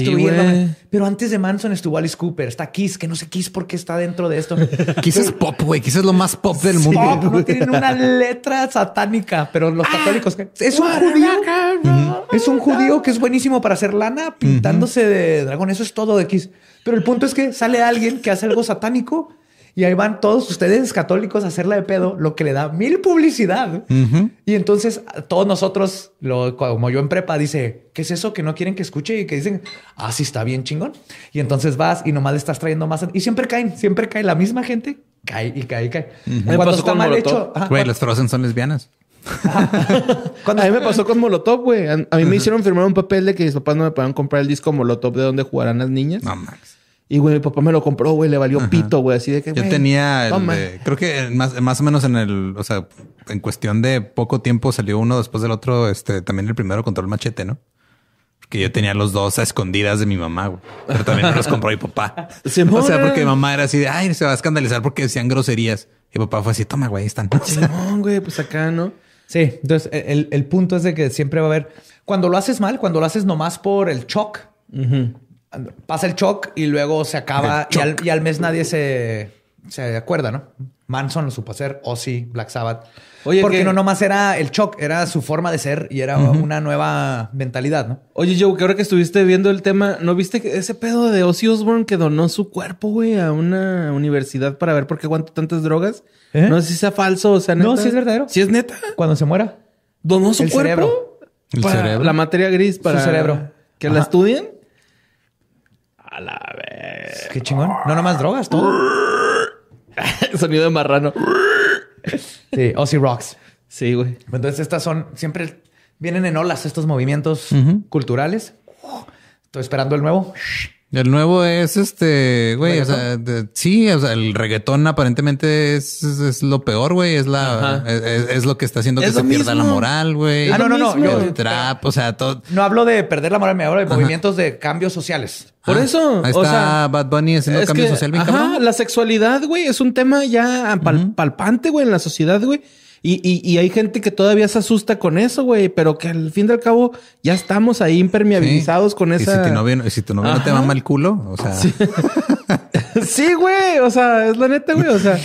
pero antes de Manson estuvo Alice Cooper, está Kiss, que no sé Kiss por qué está dentro de esto. [LAUGHS] Kiss es pop, güey. Kiss es lo más pop del mundo. [LAUGHS] tienen una letra satánica, pero los ah, católicos. Es un judío. Es un judío que es buenísimo para hacer lana pintándose de dragón. Eso es todo de Kiss. Pero el punto es que sale alguien que hace algo satánico y ahí van todos ustedes católicos a hacerla de pedo, lo que le da mil publicidad. Y entonces todos nosotros, lo, como yo en prepa, dice, ¿qué es eso que no quieren que escuche? Y que dicen, ah, sí, está bien chingón. Y entonces vas y nomás le estás trayendo más. Y siempre caen, siempre cae la misma gente, cae y cae y cae. Cuando está mal hecho... güey, las Frozen son lesbianas. Cuando [LAUGHS] a mí me pasó con Molotov, güey. A, mí me hicieron firmar un papel de que mis papás no me podían comprar el disco Molotov de donde jugarán las niñas. No, y, güey, mi papá me lo compró, güey, le valió pito, güey, así de que. Yo tenía, el creo que más, o menos en el, o sea, en cuestión de poco tiempo salió uno después del otro, este, también el primero el machete, ¿no? Que yo tenía los dos a escondidas de mi mamá, güey. Pero también me los compró mi papá. [LAUGHS] o sea, porque mi mamá era así de, ay, se va a escandalizar porque decían groserías. Y papá fue así, toma, güey, están. No, [LAUGHS] güey, pues acá, ¿no? Sí, entonces e, el, punto es de que siempre va a haber, cuando lo haces mal, cuando lo haces nomás por el shock, pasa el shock y luego se acaba y al, mes nadie se, se, acuerda, ¿no? Manson lo supo hacer, Ozzy, Black Sabbath. Oye, Porque no nomás era el shock, era su forma de ser y era una nueva mentalidad, ¿no? Oye, Joe, que ahora que estuviste viendo el tema, ¿no viste que ese pedo de Ozzy Osbourne que donó su cuerpo, güey, a una universidad para ver por qué aguanta tantas drogas? ¿Eh? No sé si sea falso o sea No, si es verdadero. Si es neta. Cuando se muera. Donó su cuerpo. Cerebro. La materia gris para... Su cerebro. Que la estudien la vez. Qué chingón. No, nomás drogas, tú. [LAUGHS] Sonido de marrano. sí, Ozzy oh, Rocks. Sí, güey. Entonces, estas son siempre vienen en olas estos movimientos culturales. Estoy esperando el nuevo. El nuevo es este, güey, o sea, sí, o sea, el reggaetón aparentemente es, lo peor, güey, es la, es, lo que está haciendo que se pierda la moral, güey. Ah, no, no, no, o sea, No hablo de perder la moral, me hablo de movimientos de cambios sociales. Por ah, eso. Bad Bunny haciendo cambios sociales. la sexualidad, güey, es un tema ya palpante, güey, en la sociedad, güey. Y, hay gente que todavía se asusta con eso, güey, pero que al fin y al cabo ya estamos ahí impermeabilizados con esa. Y si tu novio, no te va el culo, o sea. [LAUGHS] Sí. güey. O sea, es la neta, güey. O sea,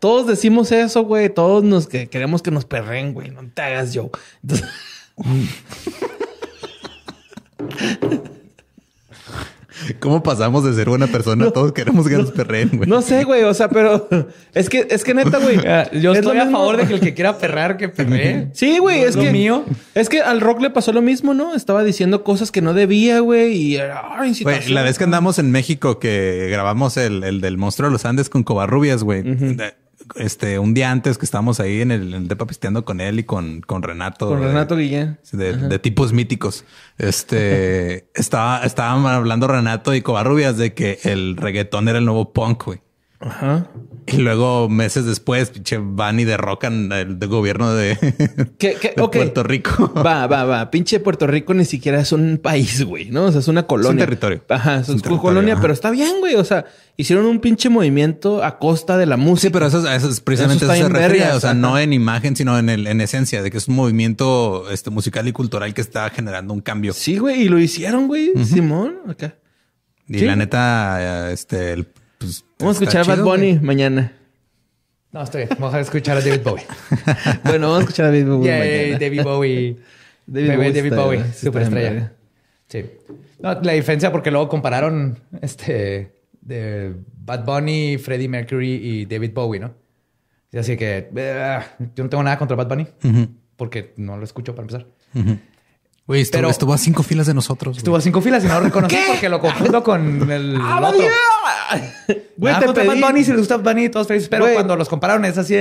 todos decimos eso, güey. Todos nos que queremos que nos perren, güey. No te hagas yo. Entonces... [LAUGHS] ¿Cómo pasamos de ser buena persona [LAUGHS] todos queremos que nos perren, güey? No sé, güey. O sea, pero [LAUGHS] es que, es que neta, güey. Ah, yo estoy a favor de que el que quiera perrar, que perree. [LAUGHS] Sí, güey. es, que Es que al rock le pasó lo mismo, ¿no? Estaba diciendo cosas que no debía, güey. Y la vez que andamos en México que grabamos el, el del monstruo de los Andes con Covarrubias, güey este, un día antes que estábamos ahí en el, de papisteando con él y con, con Renato. Con eh, Renato Guillén. De, tipos míticos. Este, [LAUGHS] estaba, estaban hablando Renato y Covarrubias de que el reggaetón era el nuevo punk, güey. Ajá. Y luego meses después, pinche, van y derrocan el, gobierno de, [LAUGHS] [LAUGHS] Puerto Rico. [LAUGHS] Va, va, va. Pinche Puerto Rico ni siquiera es un país, güey, ¿no? O sea, es una colonia. Es un territorio. Ajá, es, una colonia, pero está bien, güey. O sea, hicieron un pinche movimiento a costa de la música. Sí, pero eso, es precisamente eso, o sea, no en imagen, sino en, el, en esencia, de que es un movimiento este, musical y cultural que está generando un cambio. Sí, güey, y lo hicieron, güey, Simón, acá. Y la neta, este, el, pues, vamos a escuchar a Bad Bunny mañana. No, estoy bien. Vamos a escuchar a David Bowie. [LAUGHS] bueno, vamos a escuchar a David Bowie. Yeah, David Bowie. [LAUGHS] David Bowie, David Bowie estrella. Sí. No, la diferencia, porque luego compararon este de Bad Bunny, Freddie Mercury y David Bowie, ¿no? Así que ah, yo no tengo nada contra Bad Bunny porque no lo escucho para empezar estuvo, a cinco filas de nosotros. Estuvo a cinco filas y no lo reconocí porque lo confundo con el. [LAUGHS] ¡Ah, Güey, ah, te pedí. Bunny, si les gusta todos Pero cuando los compararon es así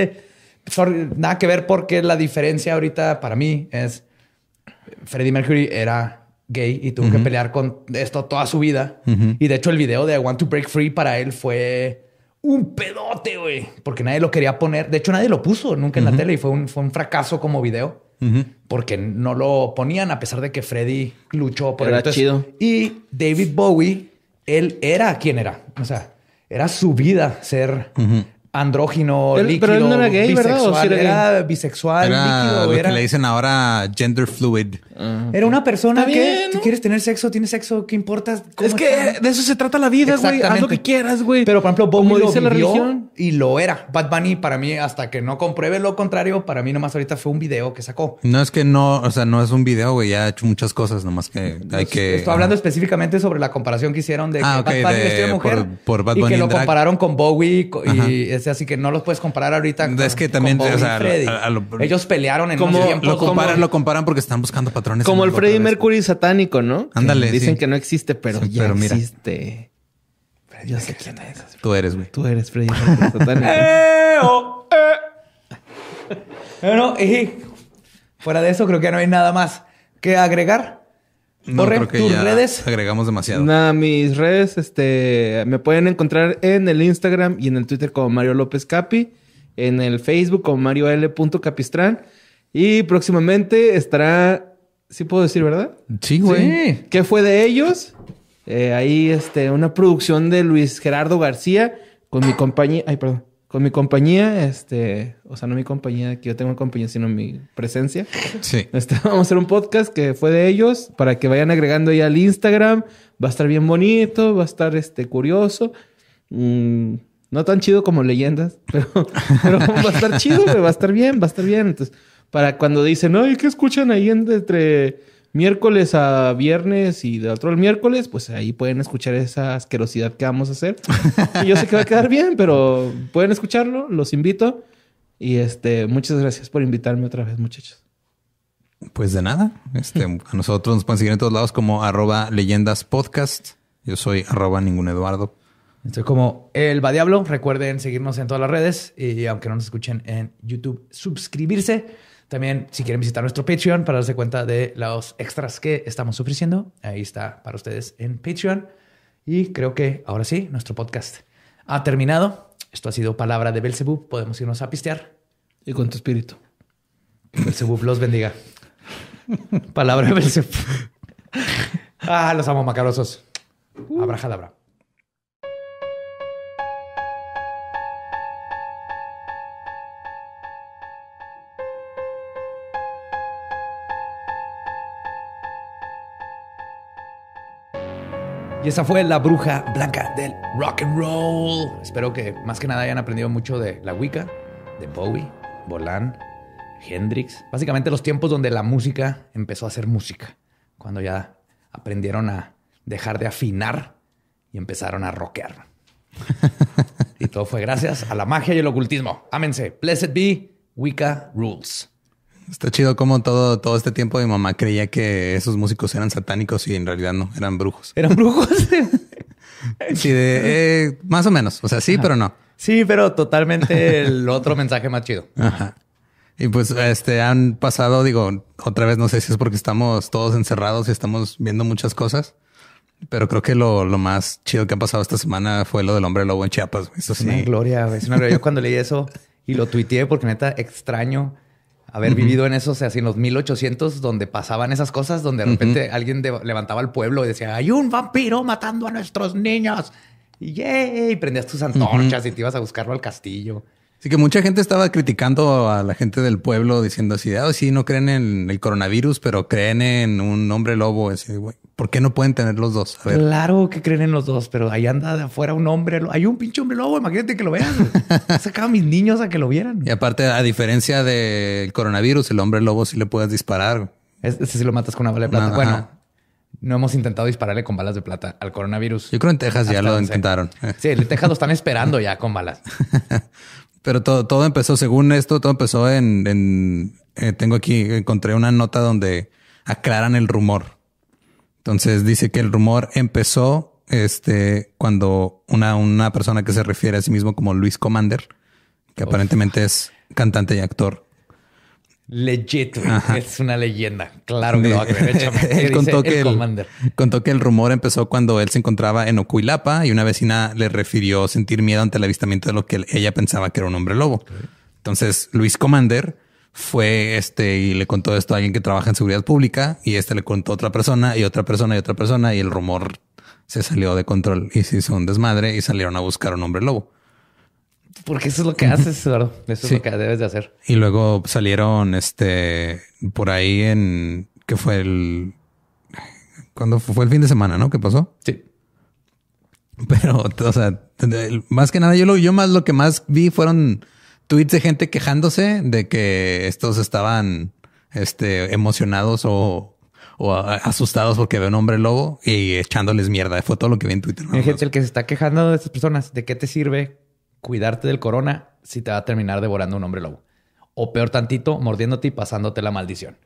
nada que ver porque la diferencia ahorita para mí es. Freddie Mercury era gay y tuvo que pelear con esto toda su vida. Y de hecho, el video de I Want to Break Free para él fue un pedote, güey. Porque nadie lo quería poner. De hecho, nadie lo puso nunca en la tele y fue un, fue un fracaso como video. Porque no lo ponían a pesar de que Freddy luchó por era el chido. Y David Bowie, él era quien era. O sea, era su vida ser andrógino, líquido, pero él no era gay, bisexual, era, bisexual, líquido, le dicen ahora gender fluid. Ah, era una persona que quieres tener sexo, tienes sexo, ¿qué importa? Es que de eso se trata la vida, güey. Haz lo que quieras, güey. Pero por ejemplo, Bowie lo vivió y lo era. Bad Bunny para mí hasta que no compruebe lo contrario, para mí nomás ahorita fue un video que sacó. No es que no, o sea, no es un video, güey, ya ha hecho muchas cosas, nomás que que Estoy hablando específicamente sobre la comparación que hicieron de ah, que Bad Bunny de, mujer y que lo compararon con Bowie y ese así que no los puedes comparar ahorita. es que también, ellos pelearon en como, tiempo Lo comparan, lo comparan porque están buscando patrones. Como el Freddy Mercury satánico, ¿no? Ándale. dicen que no existe, pero sí, existe. yo sé quién es. Tú eres, güey. Tú eres Freddy Mercury satánico. [LAUGHS] Eh, oh, eh. Bueno, y fuera de eso, creo que no hay nada más que agregar. No, Corre, ya redes. Agregamos demasiado. Nada, mis redes, este, me pueden encontrar en el Instagram y en el Twitter como Mario López Capi, en el Facebook como Mario L. Capistrán. Y próximamente estará, si puedo decir, ¿verdad? Sí, güey. ¿Qué fue de ellos? Eh, ahí, este, una producción de Luis Gerardo García con mi compañía. Ay, perdón con mi compañía, este, o sea, no mi compañía, que yo tengo compañía, sino mi presencia. Sí. Este, [LAUGHS] vamos a hacer un podcast que fue de ellos para que vayan agregando ahí al Instagram. Va a estar bien bonito, va a estar este, curioso. Mm, no tan chido como leyendas, [LAUGHS] pero, va a estar chido, va a estar bien, va a estar bien. Entonces, para cuando dicen, ay, ¿qué escuchan ahí entre miércoles a viernes y de otro al miércoles, pues ahí pueden escuchar esa asquerosidad que vamos a hacer. yo sé que va a quedar [LAUGHS] bien, pero pueden escucharlo, los invito. Y este, muchas gracias por invitarme otra vez, muchachos. Pues de nada. Este, mm. a nosotros nos pueden seguir en todos lados como arroba leyendas podcast. Yo soy arroba ningún Eduardo. Estoy como el Diablo. Recuerden seguirnos en todas las redes y aunque no nos escuchen en YouTube, suscribirse. También, si quieren visitar nuestro Patreon para darse cuenta de los extras que estamos ofreciendo, ahí está para ustedes en Patreon. Y creo que ahora sí, nuestro podcast ha terminado. Esto ha sido Palabra de Belzebub. Podemos irnos a pistear. Y con tu espíritu. los bendiga. Palabra de Belzebub. [LAUGHS] Ah, los amo, macarosos. abraja jalabra. Y esa fue la bruja blanca del rock and roll. Espero que más que nada hayan aprendido mucho de la Wicca, de Bowie, Bolán, Hendrix. Básicamente los tiempos donde la música empezó a ser música. Cuando ya aprendieron a dejar de afinar y empezaron a rockear. [LAUGHS] y todo fue gracias a la magia y el ocultismo. Ámense. Blessed be Wicca Rules. Está chido como todo, todo este tiempo mi mamá creía que esos músicos eran satánicos y en realidad no, eran brujos. ¿Eran brujos? [LAUGHS] sí, eh, más o menos. O sea, sí, pero no. Sí, pero totalmente el [LAUGHS] otro mensaje más chido. Ajá. Y pues este han pasado, digo, otra vez no sé si es porque estamos todos encerrados y estamos viendo muchas cosas, pero creo que lo, más chido que ha pasado esta semana fue lo del hombre lobo en Chiapas. Eso una gloria, es una gloria. Yo cuando leí eso y lo tuiteé porque neta extraño haber vivido en esos, así en los 1800, donde pasaban esas cosas, donde de repente alguien levantaba al pueblo y decía, hay un vampiro matando a nuestros niños. Y, prendías tus antorchas y te ibas a buscarlo al castillo. Así que mucha gente estaba criticando a la gente del pueblo diciendo así, si ah, sí, no creen en el coronavirus, pero creen en un hombre lobo. es güey, ¿por qué no pueden tener los dos? Claro que creen en los dos, pero ahí anda de afuera un hombre, hay un pinche hombre lobo, imagínate que lo vean. [LAUGHS] Sacaba a mis niños a que lo vieran. Y aparte, a diferencia del coronavirus, el hombre lobo sí le puedes disparar. Ese sí si lo matas con una bala de plata. bueno, no hemos intentado dispararle con balas de plata al coronavirus. Yo creo en Texas ya lo intentaron. Sí, en Texas lo están esperando ya con balas. [LAUGHS] Pero todo, todo empezó, según esto, todo empezó en... Eh, tengo aquí, encontré una nota donde aclaran el rumor. Entonces dice que el rumor empezó este, cuando una, una persona que se refiere a sí mismo como Luis Commander, que aparentemente es cantante y actor, Legit, es una leyenda. Claro que lo va a creer. [LAUGHS] él contó que el, contó que el rumor empezó cuando él se encontraba en Ocuilapa y una vecina le refirió sentir miedo ante el avistamiento de lo que ella pensaba que era un hombre lobo. Entonces, Luis Commander fue este y le contó esto a alguien que trabaja en seguridad pública y este le contó a otra persona y otra persona y otra persona y el rumor se salió de control y se hizo un desmadre y salieron a buscar un hombre lobo. Porque eso es lo que haces, Eduardo. Eso es lo que debes de hacer. Y luego salieron este por ahí en que fue el cuando fue el fin de semana, ¿no? ¿Qué pasó? Sí. Pero, o sea, más que nada, yo lo, yo más lo que más vi fueron tweets de gente quejándose de que estos estaban este, emocionados o, o asustados porque ve un hombre lobo y echándoles mierda. Fue todo lo que vi en Twitter. Hay gente el que se está quejando de estas personas. ¿De qué te sirve cuidarte del corona si te va a terminar devorando un hombre lobo. O peor tantito, mordiéndote y pasándote la maldición.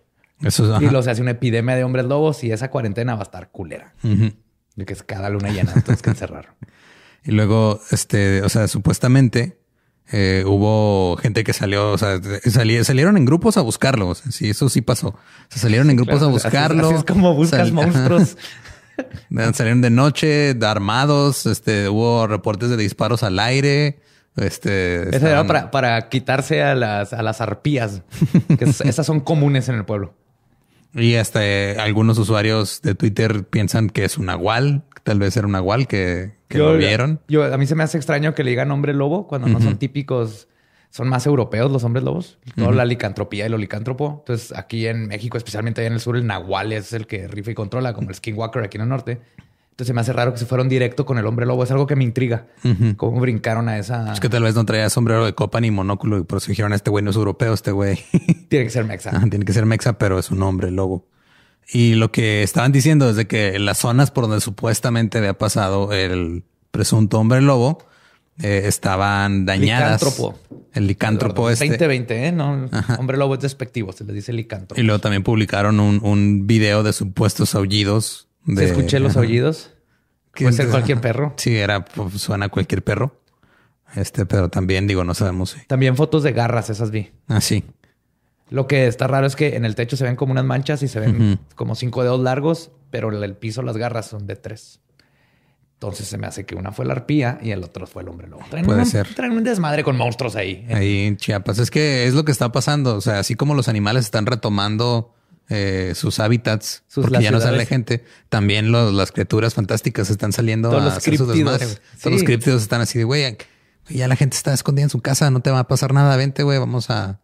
Eso es, y hace una epidemia de hombres lobos y esa cuarentena va a estar culera. y que es cada luna llena, entonces que encerrar. [LAUGHS] y luego, este, o sea, supuestamente eh, hubo gente que salió, o sea, salieron en grupos a buscarlos si sí, eso sí pasó. se salieron en grupos a buscarlos. es como buscas monstruos. [LAUGHS] [LAUGHS] Salieron de noche, armados, este, hubo reportes de disparos al aire. Este, para, quitarse a las, a arpías, [LAUGHS] que esas son comunes en el pueblo. Y hasta este, algunos usuarios de Twitter piensan que es un agual, tal vez era un agual que, yo, lo vieron. a mí se me hace extraño que le digan hombre lobo cuando no son típicos son más europeos los hombres lobos, no la licantropía y el licántropo. Entonces, aquí en México, especialmente en el sur, el nahual es el que rifa y controla, como el skinwalker aquí en el norte. Entonces, me hace raro que se fueron directo con el hombre lobo. Es algo que me intriga. Cómo brincaron a esa. Es que tal vez no traía sombrero de copa ni monóculo y por eso dijeron: Este güey no es europeo, este güey. [LAUGHS] tiene que ser mexa. tiene que ser mexa, pero es un hombre lobo. Y lo que estaban diciendo es de que las zonas por donde supuestamente había pasado el presunto hombre lobo eh, estaban dañadas. Licántropo. El licántropo es. Este. 2020, ¿eh? No, hombre lobo es despectivo, se le dice licántropo. Y luego también publicaron un, video de supuestos aullidos. De... escuché los aullidos? Puede ser cualquier perro. Sí, era, pues, suena cualquier perro. Este, pero también digo, no sabemos. Si... También fotos de garras, esas vi. Ah, sí. Lo que está raro es que en el techo se ven como unas manchas y se ven como cinco dedos largos, pero en el piso las garras son de tres. Entonces se me hace que una fue la arpía y el otro fue el hombre lobo. Traen Puede un, ser. Traen un desmadre con monstruos ahí. ¿eh? Ahí en Chiapas. Es que es lo que está pasando. O sea, así como los animales están retomando eh, sus hábitats, porque ya no sale gente, también las criaturas fantásticas están saliendo Todos los hacer sus Todos los criptidos están así de, güey, ya la gente está escondida en su casa, no te va a pasar nada. Vente, güey, vamos a...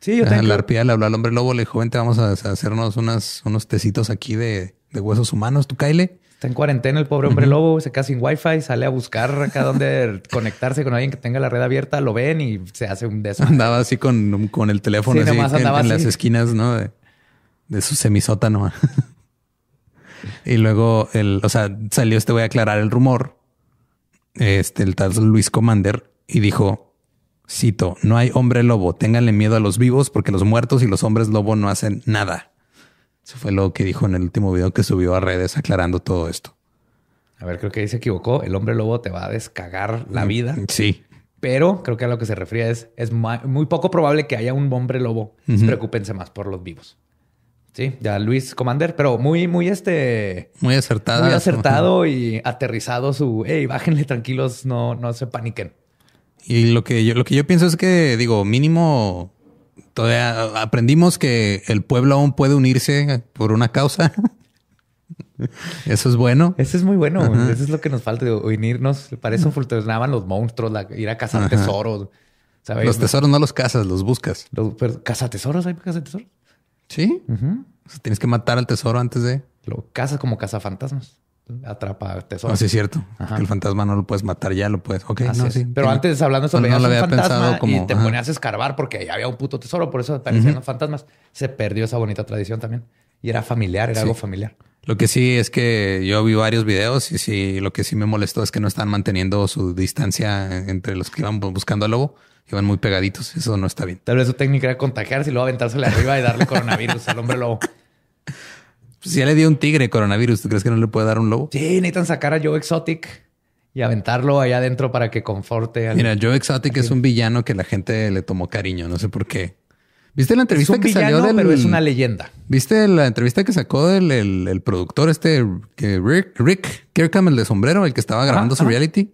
Sí, yo La arpía le habló al hombre lobo, le dijo, vente, vamos a hacernos unas, unos tecitos aquí de, huesos humanos, tú Kyle en cuarentena el pobre hombre lobo, se queda sin wifi, sale a buscar acá donde [LAUGHS] conectarse con alguien que tenga la red abierta, lo ven y se hace un desastre. Andaba así con, el teléfono así, en, las esquinas, De, de su semisótano. [LAUGHS] y luego, el, salió este, voy a aclarar el rumor, este, el tal Luis Commander, y dijo, cito, no hay hombre lobo, ténganle miedo a los vivos porque los muertos y los hombres lobo no hacen nada. Eso fue lo que dijo en el último video que subió a redes aclarando todo esto. A ver, creo que ahí se equivocó. El hombre lobo te va a descagar la mm, vida. Sí. Pero creo que a lo que se refiere es, es muy poco probable que haya un hombre lobo. Preocúpense más por los vivos. Sí, ya Luis Commander, pero muy, muy este. Muy acertado. Muy acertado y aterrizado su. Hey, bájenle tranquilos, no, no se paniquen. Y lo que yo, lo que yo pienso es que, digo, mínimo Todavía aprendimos que el pueblo aún puede unirse por una causa. [LAUGHS] Eso es bueno. Eso es muy bueno. Eso es lo que nos falta, unirnos. Para eso funcionaban los monstruos, ir a cazar tesoros. Los tesoros no los cazas, los buscas. Los, tesoros, ¿Hay tesoros? Sí. tienes que matar al tesoro antes de... Lo cazas como fantasmas atrapa tesoro. Así ah, es cierto. El fantasma no lo puedes matar ya, lo puedes. Ok, Pero antes hablando sobre eso, no lo había pensado y te ponías a escarbar porque había un puto tesoro, por eso aparecían los fantasmas. Se perdió esa bonita tradición también. Y era familiar, era algo familiar. Lo que sí es que yo vi varios videos y sí, lo que sí me molestó es que no están manteniendo su distancia entre los que iban buscando al lobo. Iban muy pegaditos. Eso no está bien. Tal vez su técnica era contagiarse y luego aventársele arriba y darle coronavirus al hombre lobo. Si ya le dio un tigre coronavirus, ¿tú crees que no le puede dar un lobo? Sí, necesitan sacar a Joe Exotic y aventarlo allá adentro para que conforte. Al... Mira, Joe Exotic es un villano que la gente le tomó cariño, no sé por qué. ¿Viste la entrevista que salió del... Pero es una leyenda. ¿Viste la entrevista que sacó del el, productor este, Rick, Rick Kirkham, el de sombrero, el que estaba grabando su reality?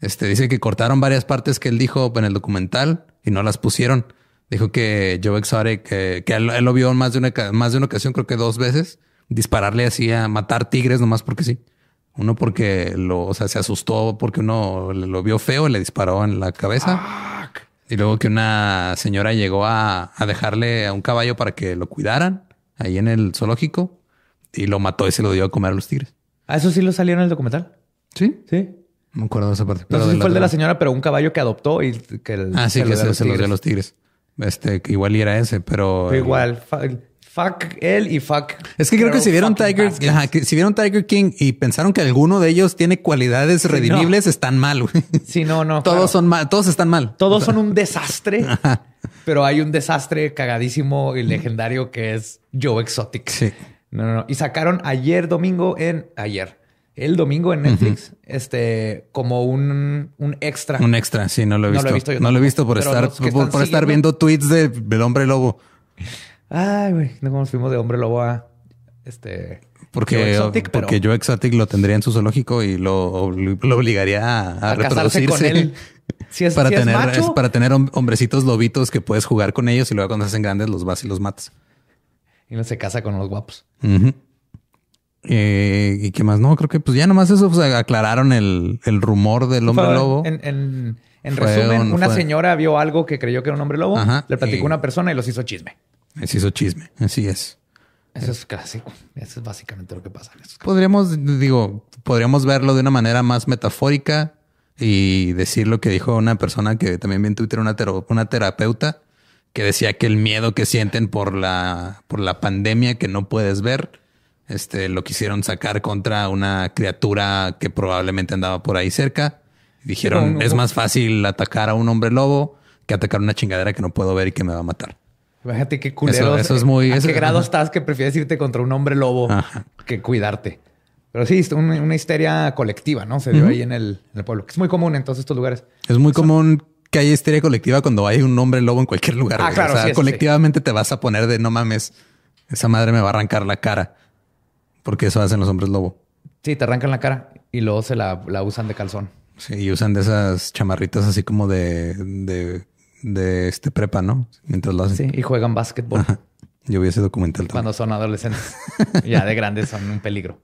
Este, dice que cortaron varias partes que él dijo en el documental y no las pusieron. Dijo que Joe Exotic, que, él, él, lo vio más de, una, más de una ocasión, creo que dos veces, dispararle así a matar tigres nomás porque sí. Uno porque lo, o sea, se asustó porque uno lo vio feo y le disparó en la cabeza. Y luego que una señora llegó a, dejarle a un caballo para que lo cuidaran ahí en el zoológico y lo mató y se lo dio a comer a los tigres. ¿A ah, eso sí lo salieron en el documental? Sí. Sí. No me acuerdo de esa parte. Pero no sé si fue el de la señora, pero un caballo que adoptó y que el, Ah, sí, que se, lo dio a los tigres. Este, que igual era ese, pero... pero igual. Fuck él y fuck. Es que creo que si vieron Tiger, si vieron Tiger King y pensaron que alguno de ellos tiene cualidades redimibles, están mal. güey. Sí, no, no. todos son mal, todos están mal. Todos son un desastre, [LAUGHS] pero hay un desastre cagadísimo y legendario que es Joe Exotic. Sí. No, no, no. Y sacaron ayer domingo en ayer. El domingo en Netflix, este, como un, extra. Un extra, sí, no lo he visto. No lo he visto, por estar, por, estar viendo tweets del hombre lobo. Ay, güey, no como fuimos de hombre lobo a este. Porque, porque yo Exotic lo tendría en su zoológico y lo, lo obligaría a, reproducirse. [LAUGHS] Con para, tener, para tener hombrecitos lobitos que puedes jugar con ellos y luego cuando se hacen grandes los vas y los matas. Y no se casa con los guapos. Eh, y qué más, no, creo que pues ya nomás eso pues, aclararon el, el, rumor del hombre lobo. En, resumen, una señora vio algo que creyó que era un hombre lobo, le platicó a una persona y los hizo chisme es hizo chisme. Así es. Eso es clásico. eso es básicamente lo que pasa. Podríamos, digo, podríamos verlo de una manera más metafórica y decir lo que dijo una persona que también vi en Twitter, una, una terapeuta, que decía que el miedo que sienten por la, por la pandemia que no puedes ver, este, lo quisieron sacar contra una criatura que probablemente andaba por ahí cerca. Dijeron, es más fácil atacar a un hombre lobo que atacar una chingadera que no puedo ver y que me va a matar. Fíjate qué culero. Eso, es muy. ¿A qué grado estás que prefieres irte contra un hombre lobo que cuidarte? Pero sí, una, una histeria colectiva, ¿no? Se dio ahí en el, pueblo, es muy común en todos estos lugares. Es muy común que haya histeria colectiva cuando hay un hombre lobo en cualquier lugar. Ah, claro, o sea, colectivamente te vas a poner de no mames, esa madre me va a arrancar la cara. Porque eso hacen los hombres lobo. Sí, te arrancan la cara y luego se la, usan de calzón. Sí, y usan de esas chamarritas así como de de este prepa, ¿no? Mientras lo Sí, y juegan básquetbol. Yo vi ese documental Cuando son adolescentes. [LAUGHS] ya de grandes son un peligro.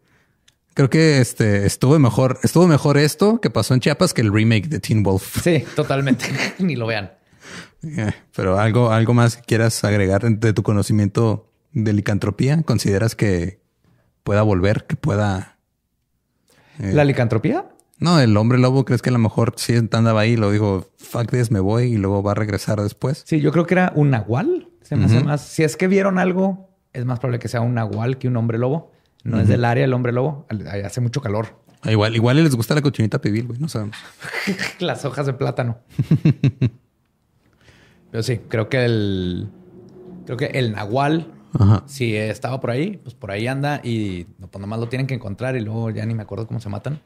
Creo que este estuvo mejor, estuvo mejor esto que pasó en Chiapas que el remake de Teen Wolf. Sí, totalmente. [LAUGHS] Ni lo vean. Eh, pero algo, algo más que quieras agregar de tu conocimiento de licantropía, ¿consideras que pueda volver, que pueda? Eh, ¿La licantropía? No, el hombre lobo, ¿crees que a lo mejor si andaba ahí? Lo dijo, fuck this, me voy y luego va a regresar después. Sí, yo creo que era un nahual. Si es que vieron algo, es más probable que sea un nahual que un hombre lobo. No es del área el hombre lobo. Hace mucho calor. Ah, igual, igual les gusta la cochinita pibil, güey. No sabemos. [LAUGHS] Las hojas de plátano. [LAUGHS] Pero sí, creo que el. Creo que el nahual. Si estaba por ahí, pues por ahí anda y pues nomás lo tienen que encontrar y luego ya ni me acuerdo cómo se matan.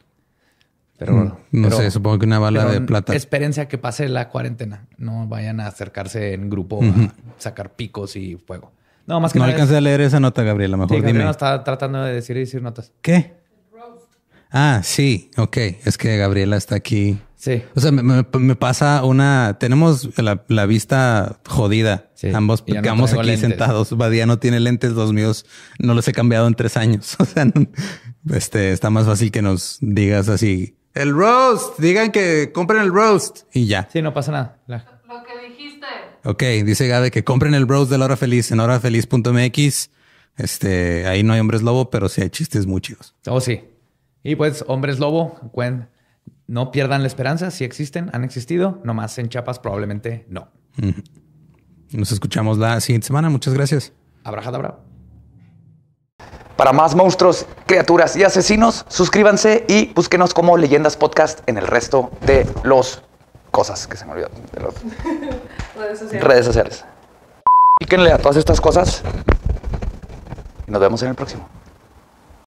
Pero mm, no, sé, supongo que una bala de plata. experiencia que pase la cuarentena. No vayan a acercarse en grupo a sacar picos y fuego. No, más que No alcancé a leer esa nota, Gabriela. Mejor sí, está tratando de decir y decir notas. ¿Qué? Ah, sí, ok. Es que Gabriela está aquí. Sí. O sea, me, pasa una. Tenemos la, vista jodida. Ambos picamos aquí sentados. Badía no tiene lentes, los míos no los he cambiado en tres años. [LAUGHS] O sea, este está más fácil que nos digas así. El roast. Digan que compren el roast y ya. Sí, no pasa nada. Lo que dijiste. Ok, dice Gabe que compren el roast de la hora feliz en horafeliz.mx. Este, ahí no hay hombres lobo, pero sí hay chistes muy chidos. Oh, sí. Y pues, hombres lobo, no pierdan la esperanza. Si existen, han existido. Nomás en Chiapas probablemente no. Nos escuchamos la siguiente semana. Muchas gracias. Abrajadabra. Para más monstruos, criaturas y asesinos, suscríbanse y búsquenos como Leyendas Podcast en el resto de los cosas que se me olvidó. De [LAUGHS] redes sociales. Redes sociales. Píquenle a todas estas cosas. Y nos vemos en el próximo.